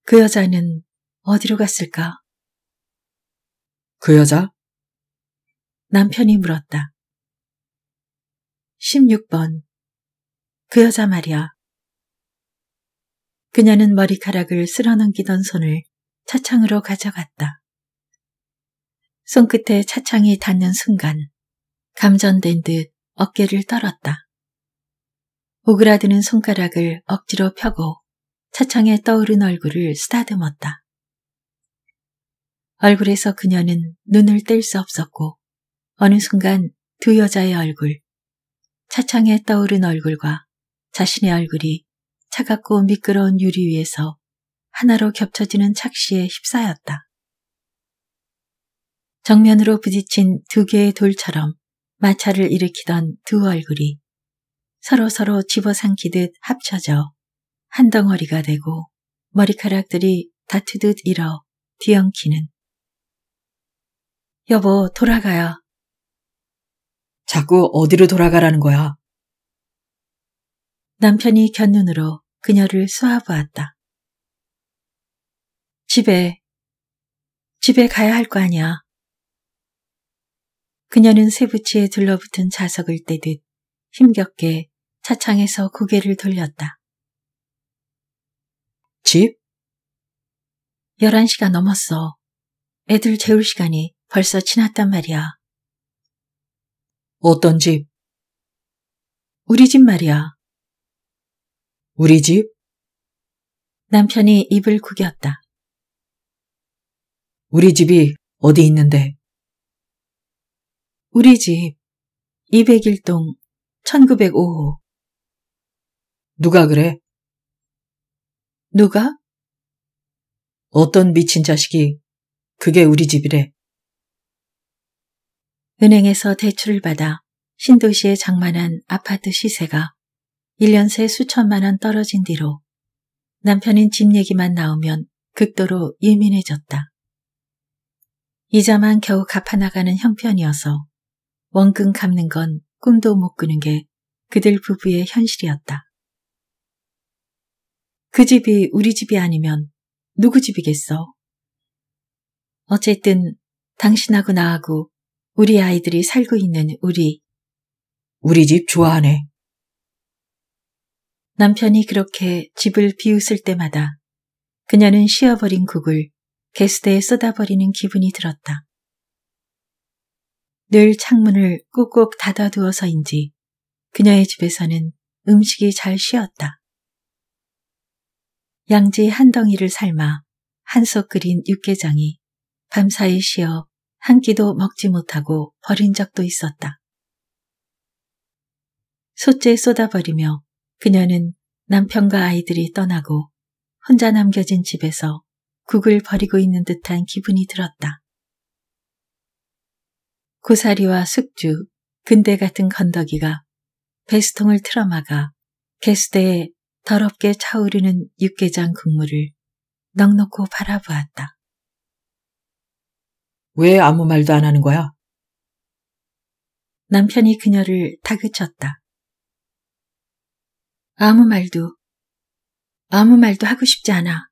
그 여자는 어디로 갔을까? 그 여자? 남편이 물었다. 16번 그 여자 말이야. 그녀는 머리카락을 쓸어넘기던 손을 차창으로 가져갔다. 손끝에 차창이 닿는 순간 감전된 듯 어깨를 떨었다. 오그라드는 손가락을 억지로 펴고 차창에 떠오른 얼굴을 쓰다듬었다. 얼굴에서 그녀는 눈을 뗄 수 없었고 어느 순간 두 여자의 얼굴, 차창에 떠오른 얼굴과 자신의 얼굴이 차갑고 미끄러운 유리 위에서 하나로 겹쳐지는 착시에 휩싸였다. 정면으로 부딪힌 두 개의 돌처럼 마찰을 일으키던 두 얼굴이 서로서로 집어삼키듯 합쳐져 한 덩어리가 되고 머리카락들이 다투듯 일어 뒤엉키는 여보 돌아가요. 자꾸 어디로 돌아가라는 거야. 남편이 견눈으로 그녀를 쏘아보았다. 집에, 집에 가야 할 거 아니야. 그녀는 세부치에 둘러붙은 자석을 떼듯 힘겹게 차창에서 고개를 돌렸다. 집? 11시가 넘었어. 애들 재울 시간이 벌써 지났단 말이야. 어떤 집? 우리 집 말이야. 우리 집? 남편이 입을 구겼다. 우리 집이 어디 있는데? 우리 집 201동 1905호. 누가 그래? 누가? 어떤 미친 자식이 그게 우리 집이래. 은행에서 대출을 받아 신도시에 장만한 아파트 시세가 1년 새 수천만 원 떨어진 뒤로 남편인 집 얘기만 나오면 극도로 예민해졌다. 이자만 겨우 갚아나가는 형편이어서 원금 갚는 건 꿈도 못 꾸는 게 그들 부부의 현실이었다. 그 집이 우리 집이 아니면 누구 집이겠어? 어쨌든 당신하고 나하고 우리 아이들이 살고 있는 우리. 우리 집 좋아하네. 남편이 그렇게 집을 비웃을 때마다 그녀는 쉬어버린 국을 게스트에 쏟아버리는 기분이 들었다. 늘 창문을 꾹꾹 닫아두어서인지 그녀의 집에서는 음식이 잘 쉬었다. 양지 한 덩이를 삶아 한솥 끓인 육개장이 밤사이 쉬어 한 끼도 먹지 못하고 버린 적도 있었다. 소째 쏟아버리며 그녀는 남편과 아이들이 떠나고 혼자 남겨진 집에서 국을 버리고 있는 듯한 기분이 들었다. 고사리와 숙주, 근대 같은 건더기가 베스통을 틀어막아 개수대에 더럽게 차오르는 육개장 국물을 넉넉고 바라보았다. 왜 아무 말도 안 하는 거야? 남편이 그녀를 다그쳤다. 아무 말도, 아무 말도 하고 싶지 않아.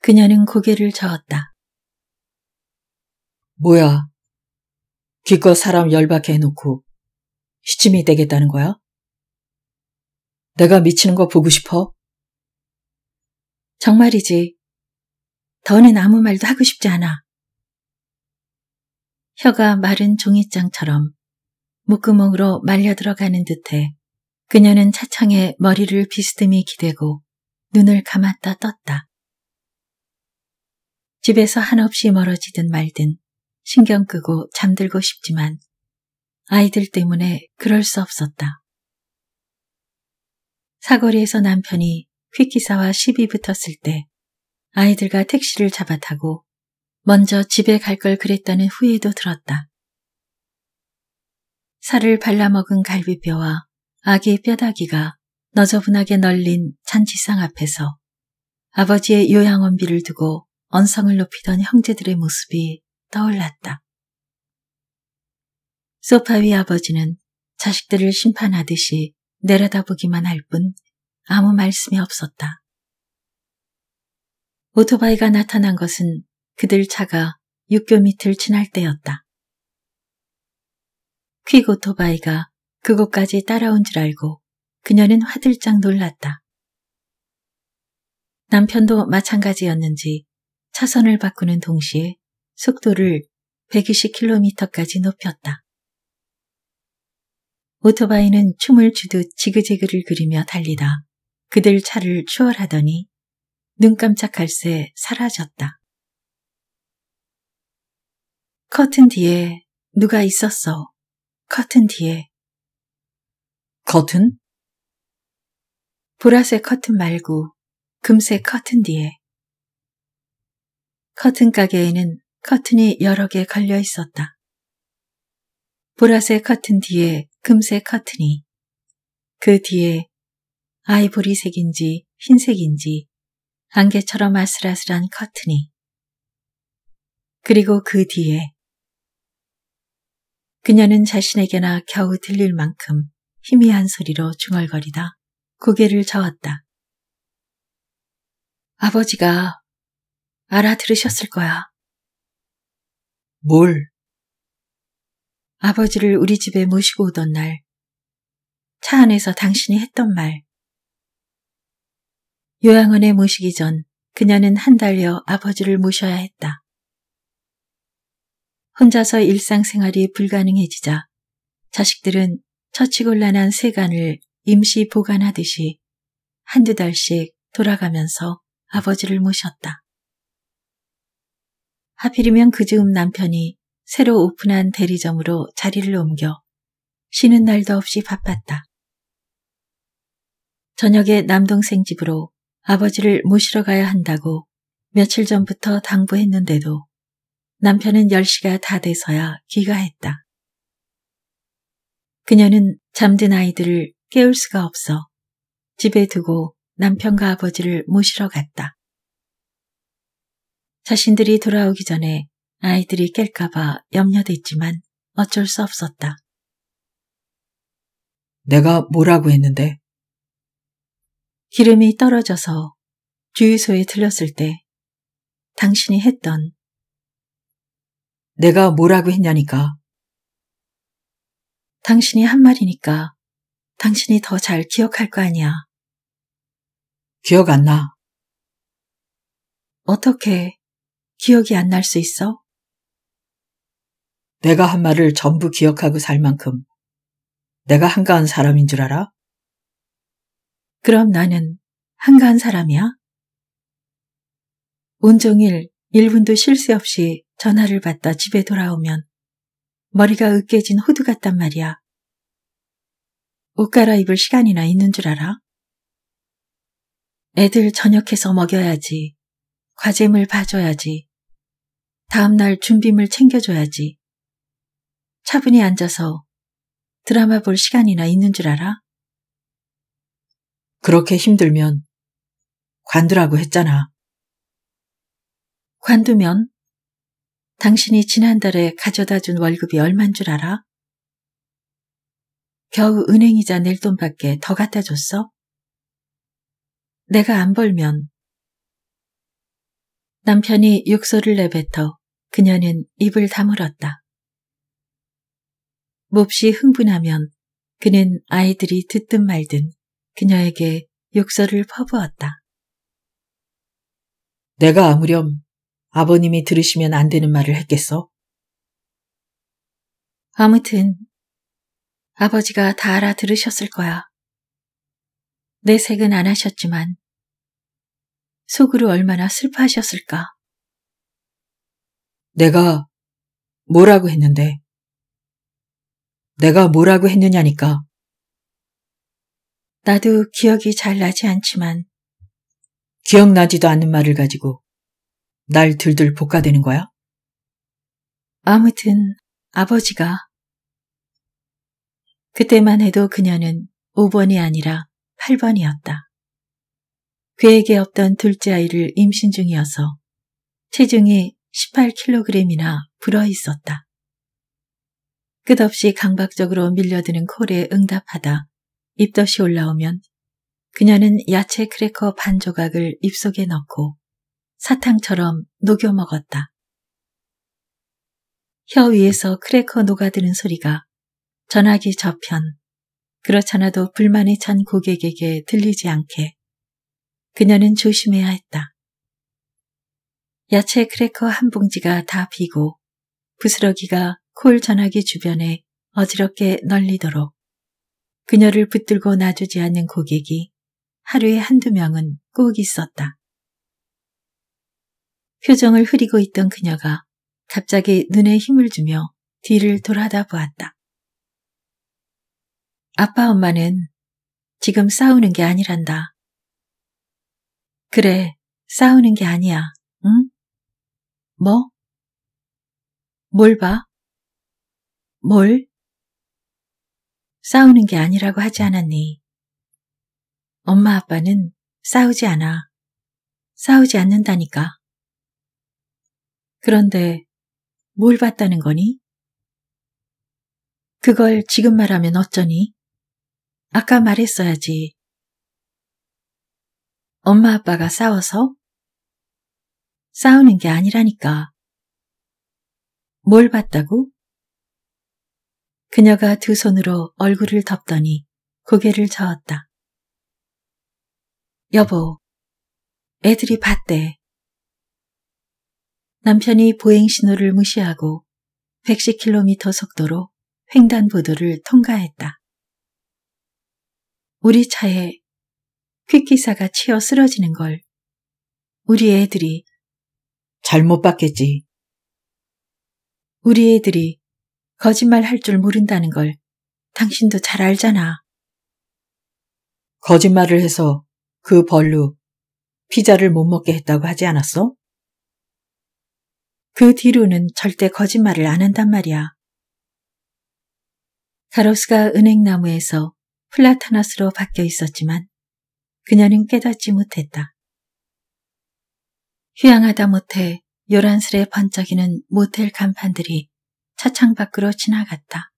그녀는 고개를 저었다. 뭐야, 기껏 사람 열받게 해놓고 시침이 되겠다는 거야? 내가 미치는 거 보고 싶어? 정말이지. 더는 아무 말도 하고 싶지 않아. 혀가 마른 종이장처럼 목구멍으로 말려 들어가는 듯해 그녀는 차창에 머리를 비스듬히 기대고 눈을 감았다 떴다. 집에서 한없이 멀어지든 말든 신경 끄고 잠들고 싶지만 아이들 때문에 그럴 수 없었다. 사거리에서 남편이 퀵기사와 시비 붙었을 때 아이들과 택시를 잡아타고 먼저 집에 갈 걸 그랬다는 후회도 들었다. 살을 발라먹은 갈비뼈와 아기 의 뼈다귀가 너저분하게 널린 잔치상 앞에서 아버지의 요양원비를 두고 언성을 높이던 형제들의 모습이 떠올랐다. 소파 위 아버지는 자식들을 심판하듯이 내려다보기만 할 뿐 아무 말씀이 없었다. 오토바이가 나타난 것은 그들 차가 육교 밑을 지날 때였다. 퀵오토바이가 그곳까지 따라온 줄 알고 그녀는 화들짝 놀랐다. 남편도 마찬가지였는지 차선을 바꾸는 동시에 속도를 120km까지 높였다. 오토바이는 춤을 추듯 지그재그를 그리며 달리다 그들 차를 추월하더니 눈 깜짝할 새 사라졌다. 커튼 뒤에 누가 있었어. 커튼 뒤에. 커튼? 보라색 커튼 말고 금색 커튼 뒤에. 커튼 가게에는 커튼이 여러 개 걸려 있었다. 보라색 커튼 뒤에 금색 커튼이. 그 뒤에 아이보리색인지 흰색인지 안개처럼 아슬아슬한 커튼이. 그리고 그 뒤에 그녀는 자신에게나 겨우 들릴 만큼 희미한 소리로 중얼거리다 고개를 저었다. 아버지가 알아들으셨을 거야. 뭘? 아버지를 우리 집에 모시고 오던 날, 차 안에서 당신이 했던 말. 요양원에 모시기 전 그녀는 한 달여 아버지를 모셔야 했다. 혼자서 일상생활이 불가능해지자 자식들은 처치곤란한 세간을 임시 보관하듯이 한두 달씩 돌아가면서 아버지를 모셨다. 하필이면 그 즈음 남편이 새로 오픈한 대리점으로 자리를 옮겨 쉬는 날도 없이 바빴다. 저녁에 남동생 집으로 아버지를 모시러 가야 한다고 며칠 전부터 당부했는데도 남편은 10시가 다 돼서야 귀가했다. 그녀는 잠든 아이들을 깨울 수가 없어 집에 두고 남편과 아버지를 모시러 갔다. 자신들이 돌아오기 전에 아이들이 깰까봐 염려됐지만 어쩔 수 없었다. 내가 뭐라고 했는데? 기름이 떨어져서 주유소에 들렸을 때 당신이 했던 내가 뭐라고 했냐니까. 당신이 한 말이니까 당신이 더 잘 기억할 거 아니야. 기억 안 나. 어떻게 기억이 안 날 수 있어? 내가 한 말을 전부 기억하고 살 만큼 내가 한가한 사람인 줄 알아? 그럼 나는 한가한 사람이야? 온종일 1분도 쉴 새 없이 전화를 받다 집에 돌아오면 머리가 으깨진 호두 같단 말이야. 옷 갈아입을 시간이나 있는 줄 알아? 애들 저녁해서 먹여야지. 과제물 봐줘야지. 다음날 준비물 챙겨줘야지. 차분히 앉아서 드라마 볼 시간이나 있는 줄 알아? 그렇게 힘들면 관두라고 했잖아. 관두면 당신이 지난달에 가져다 준 월급이 얼만 줄 알아? 겨우 은행이자 낼 돈밖에 더 갖다 줬어? 내가 안 벌면. 남편이 육소를 내뱉어 그녀는 입을 다물었다. 몹시 흥분하면 그는 아이들이 듣든 말든 그녀에게 욕설을 퍼부었다. 내가 아무렴 아버님이 들으시면 안 되는 말을 했겠어? 아무튼 아버지가 다 알아들으셨을 거야. 내색은 안 하셨지만 속으로 얼마나 슬퍼하셨을까. 내가 뭐라고 했는데? 내가 뭐라고 했느냐니까. 나도 기억이 잘 나지 않지만 기억나지도 않는 말을 가지고 날 들들 볶아대는 거야? 아무튼 아버지가 그때만 해도 그녀는 5번이 아니라 8번이었다. 그에게 없던 둘째 아이를 임신 중이어서 체중이 18kg이나 불어 있었다. 끝없이 강박적으로 밀려드는 콜에 응답하다 입덧이 올라오면 그녀는 야채 크래커 반 조각을 입속에 넣고 사탕처럼 녹여 먹었다. 혀 위에서 크래커 녹아드는 소리가 전화기 저편, 그렇잖아도 불만이찬 고객에게 들리지 않게 그녀는 조심해야 했다. 야채 크래커 한 봉지가 다 비고 부스러기가 콜 전화기 주변에 어지럽게 널리도록 그녀를 붙들고 놔주지 않는 고객이 하루에 한두 명은 꼭 있었다. 표정을 흐리고 있던 그녀가 갑자기 눈에 힘을 주며 뒤를 돌아다 보았다. 아빠 엄마는 지금 싸우는 게 아니란다. 그래, 싸우는 게 아니야, 응? 뭐? 뭘 봐? 뭘? 싸우는 게 아니라고 하지 않았니? 엄마 아빠는 싸우지 않아. 싸우지 않는다니까. 그런데 뭘 봤다는 거니? 그걸 지금 말하면 어쩌니? 아까 말했어야지. 엄마 아빠가 싸워서? 싸우는 게 아니라니까. 뭘 봤다고? 그녀가 두 손으로 얼굴을 덮더니 고개를 저었다. 여보, 애들이 봤대. 남편이 보행 신호를 무시하고 110km 속도로 횡단보도를 통과했다. 우리 차에 퀵기사가 치여 쓰러지는 걸 우리 애들이 잘못 봤겠지. 우리 애들이 거짓말 할 줄 모른다는 걸 당신도 잘 알잖아. 거짓말을 해서 그 벌로 피자를 못 먹게 했다고 하지 않았어? 그 뒤로는 절대 거짓말을 안 한단 말이야. 가로스가 은행나무에서 플라타나스로 바뀌어 있었지만 그녀는 깨닫지 못했다. 휴양하다 못해 요란스레 번쩍이는 모텔 간판들이 차창 밖으로 지나갔다.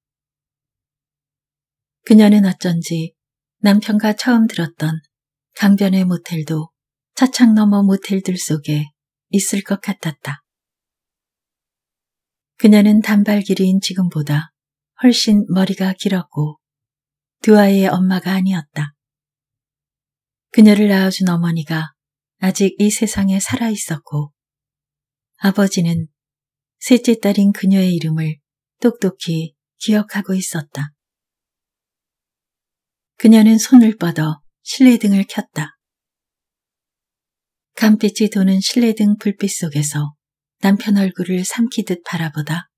그녀는 어쩐지 남편과 처음 들었던 강변의 모텔도 차창 너머 모텔들 속에 있을 것 같았다. 그녀는 단발길이인 지금보다 훨씬 머리가 길었고 두 아이의 엄마가 아니었다. 그녀를 낳아준 어머니가 아직 이 세상에 살아 있었고 아버지는 셋째 딸인 그녀의 이름을 똑똑히 기억하고 있었다. 그녀는 손을 뻗어 실내등을 켰다. 감빛이 도는 실내등 불빛 속에서 남편 얼굴을 삼키듯 바라보다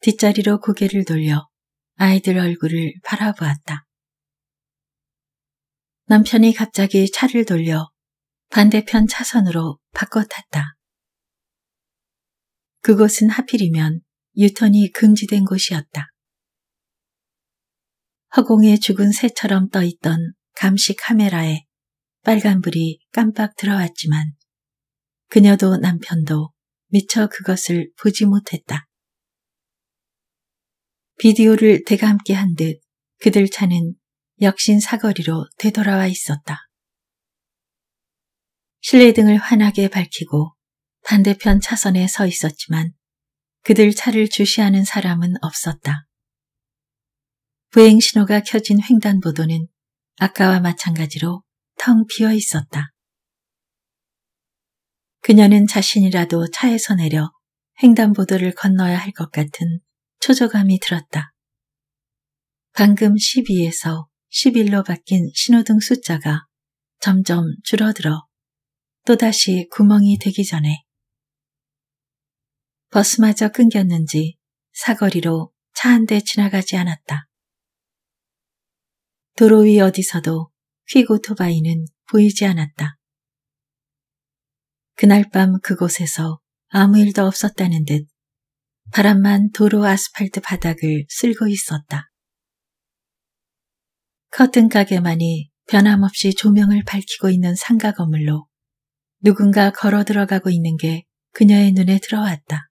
뒷자리로 고개를 돌려 아이들 얼굴을 바라보았다. 남편이 갑자기 차를 돌려 반대편 차선으로 바꿔 탔다. 그곳은 하필이면 유턴이 금지된 곳이었다. 허공에 죽은 새처럼 떠있던 감시 카메라에 빨간불이 깜빡 들어왔지만 그녀도 남편도 미처 그것을 보지 못했다. 비디오를 대가 함께 한 듯 그들 차는 역신 사거리로 되돌아와 있었다. 실내등을 환하게 밝히고 반대편 차선에 서 있었지만 그들 차를 주시하는 사람은 없었다. 부행 신호가 켜진 횡단보도는 아까와 마찬가지로 텅 비어 있었다. 그녀는 자신이라도 차에서 내려 횡단보도를 건너야 할 것 같은 초조감이 들었다. 방금 12에서 11로 바뀐 신호등 숫자가 점점 줄어들어 또다시 구멍이 되기 전에 버스마저 끊겼는지 사거리로 차 한 대 지나가지 않았다. 도로 위 어디서도 퀴고 토바이는 보이지 않았다. 그날 밤 그곳에서 아무 일도 없었다는 듯 바람만 도로 아스팔트 바닥을 쓸고 있었다. 커튼 가게만이 변함없이 조명을 밝히고 있는 상가 건물로 누군가 걸어 들어가고 있는 게 그녀의 눈에 들어왔다.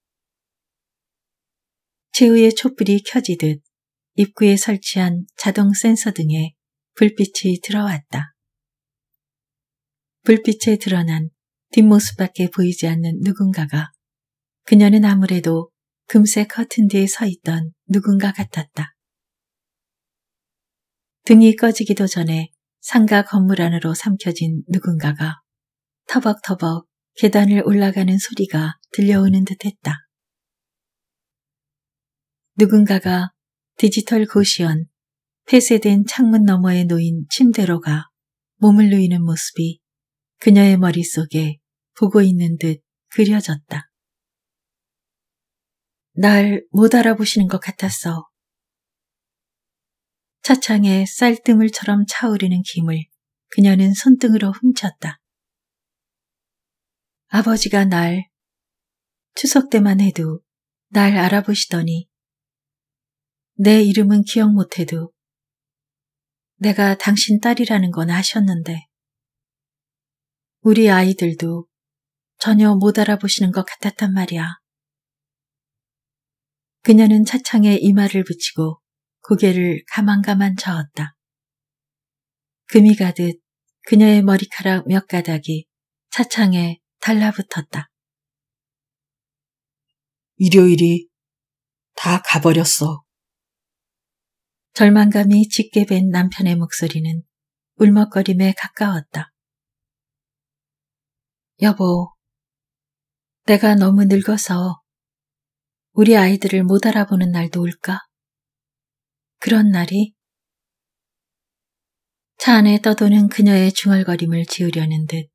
최후의 촛불이 켜지듯 입구에 설치한 자동 센서 등에 불빛이 들어왔다. 불빛에 드러난 뒷모습밖에 보이지 않는 누군가가 그녀는 아무래도 금세 커튼 뒤에 서 있던 누군가 같았다. 등이 꺼지기도 전에 상가 건물 안으로 삼켜진 누군가가 터벅터벅 계단을 올라가는 소리가 들려오는 듯 했다. 누군가가 디지털 고시원 폐쇄된 창문 너머에 놓인 침대로 가 몸을 누이는 모습이 그녀의 머릿속에 보고 있는 듯 그려졌다. 날 못 알아보시는 것 같았어. 차창에 쌀뜨물처럼 차오르는 김을 그녀는 손등으로 훔쳤다. 아버지가 날, 추석 때만 해도 날 알아보시더니 내 이름은 기억 못해도 내가 당신 딸이라는 건 아셨는데 우리 아이들도 전혀 못 알아보시는 것 같았단 말이야. 그녀는 차창에 이마를 붙이고 고개를 가만가만 저었다. 금이 가듯 그녀의 머리카락 몇 가닥이 차창에 달라붙었다. 일요일이 다 가버렸어. 절망감이 짙게 밴 남편의 목소리는 울먹거림에 가까웠다. 여보, 내가 너무 늙어서 우리 아이들을 못 알아보는 날도 올까? 그런 날이 차 안에 떠도는 그녀의 중얼거림을 지우려는 듯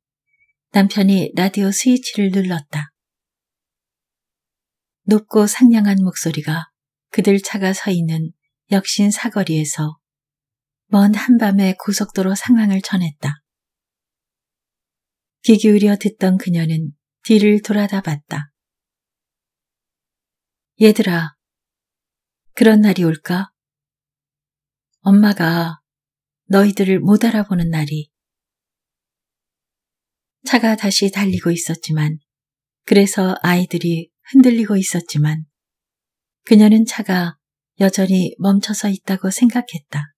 남편이 라디오 스위치를 눌렀다. 높고 상냥한 목소리가 그들 차가 서 있는 역신 사거리에서 먼 한밤의 고속도로 상황을 전했다. 귀 기울여 듣던 그녀는 뒤를 돌아다 봤다. 얘들아, 그런 날이 올까? 엄마가 너희들을 못 알아보는 날이. 차가 다시 달리고 있었지만, 그래서 아이들이 흔들리고 있었지만, 그녀는 차가 여전히 멈춰서 있다고 생각했다.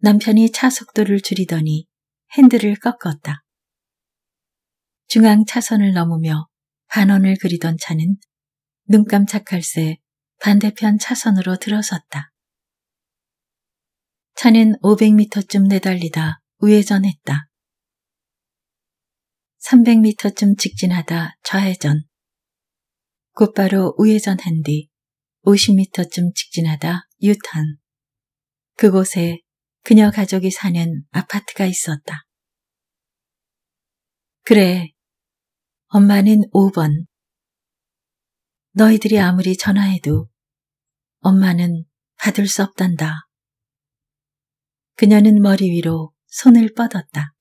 남편이 차 속도를 줄이더니 핸들을 꺾었다. 중앙 차선을 넘으며 반원을 그리던 차는 눈 깜짝할 새 반대편 차선으로 들어섰다. 차는 500m쯤 내달리다 우회전했다. 300m쯤 직진하다 좌회전. 곧바로 우회전한 뒤 50m쯤 직진하다 유턴. 그곳에 그녀 가족이 사는 아파트가 있었다. 그래, 엄마는 5번. 너희들이 아무리 전화해도 엄마는 받을 수 없단다. 그녀는 머리 위로 손을 뻗었다.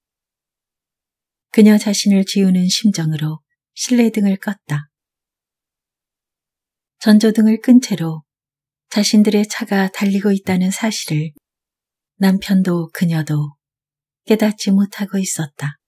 그녀 자신을 지우는 심정으로 실내등을 껐다. 전조등을 끈 채로 자신들의 차가 달리고 있다는 사실을 남편도 그녀도 깨닫지 못하고 있었다.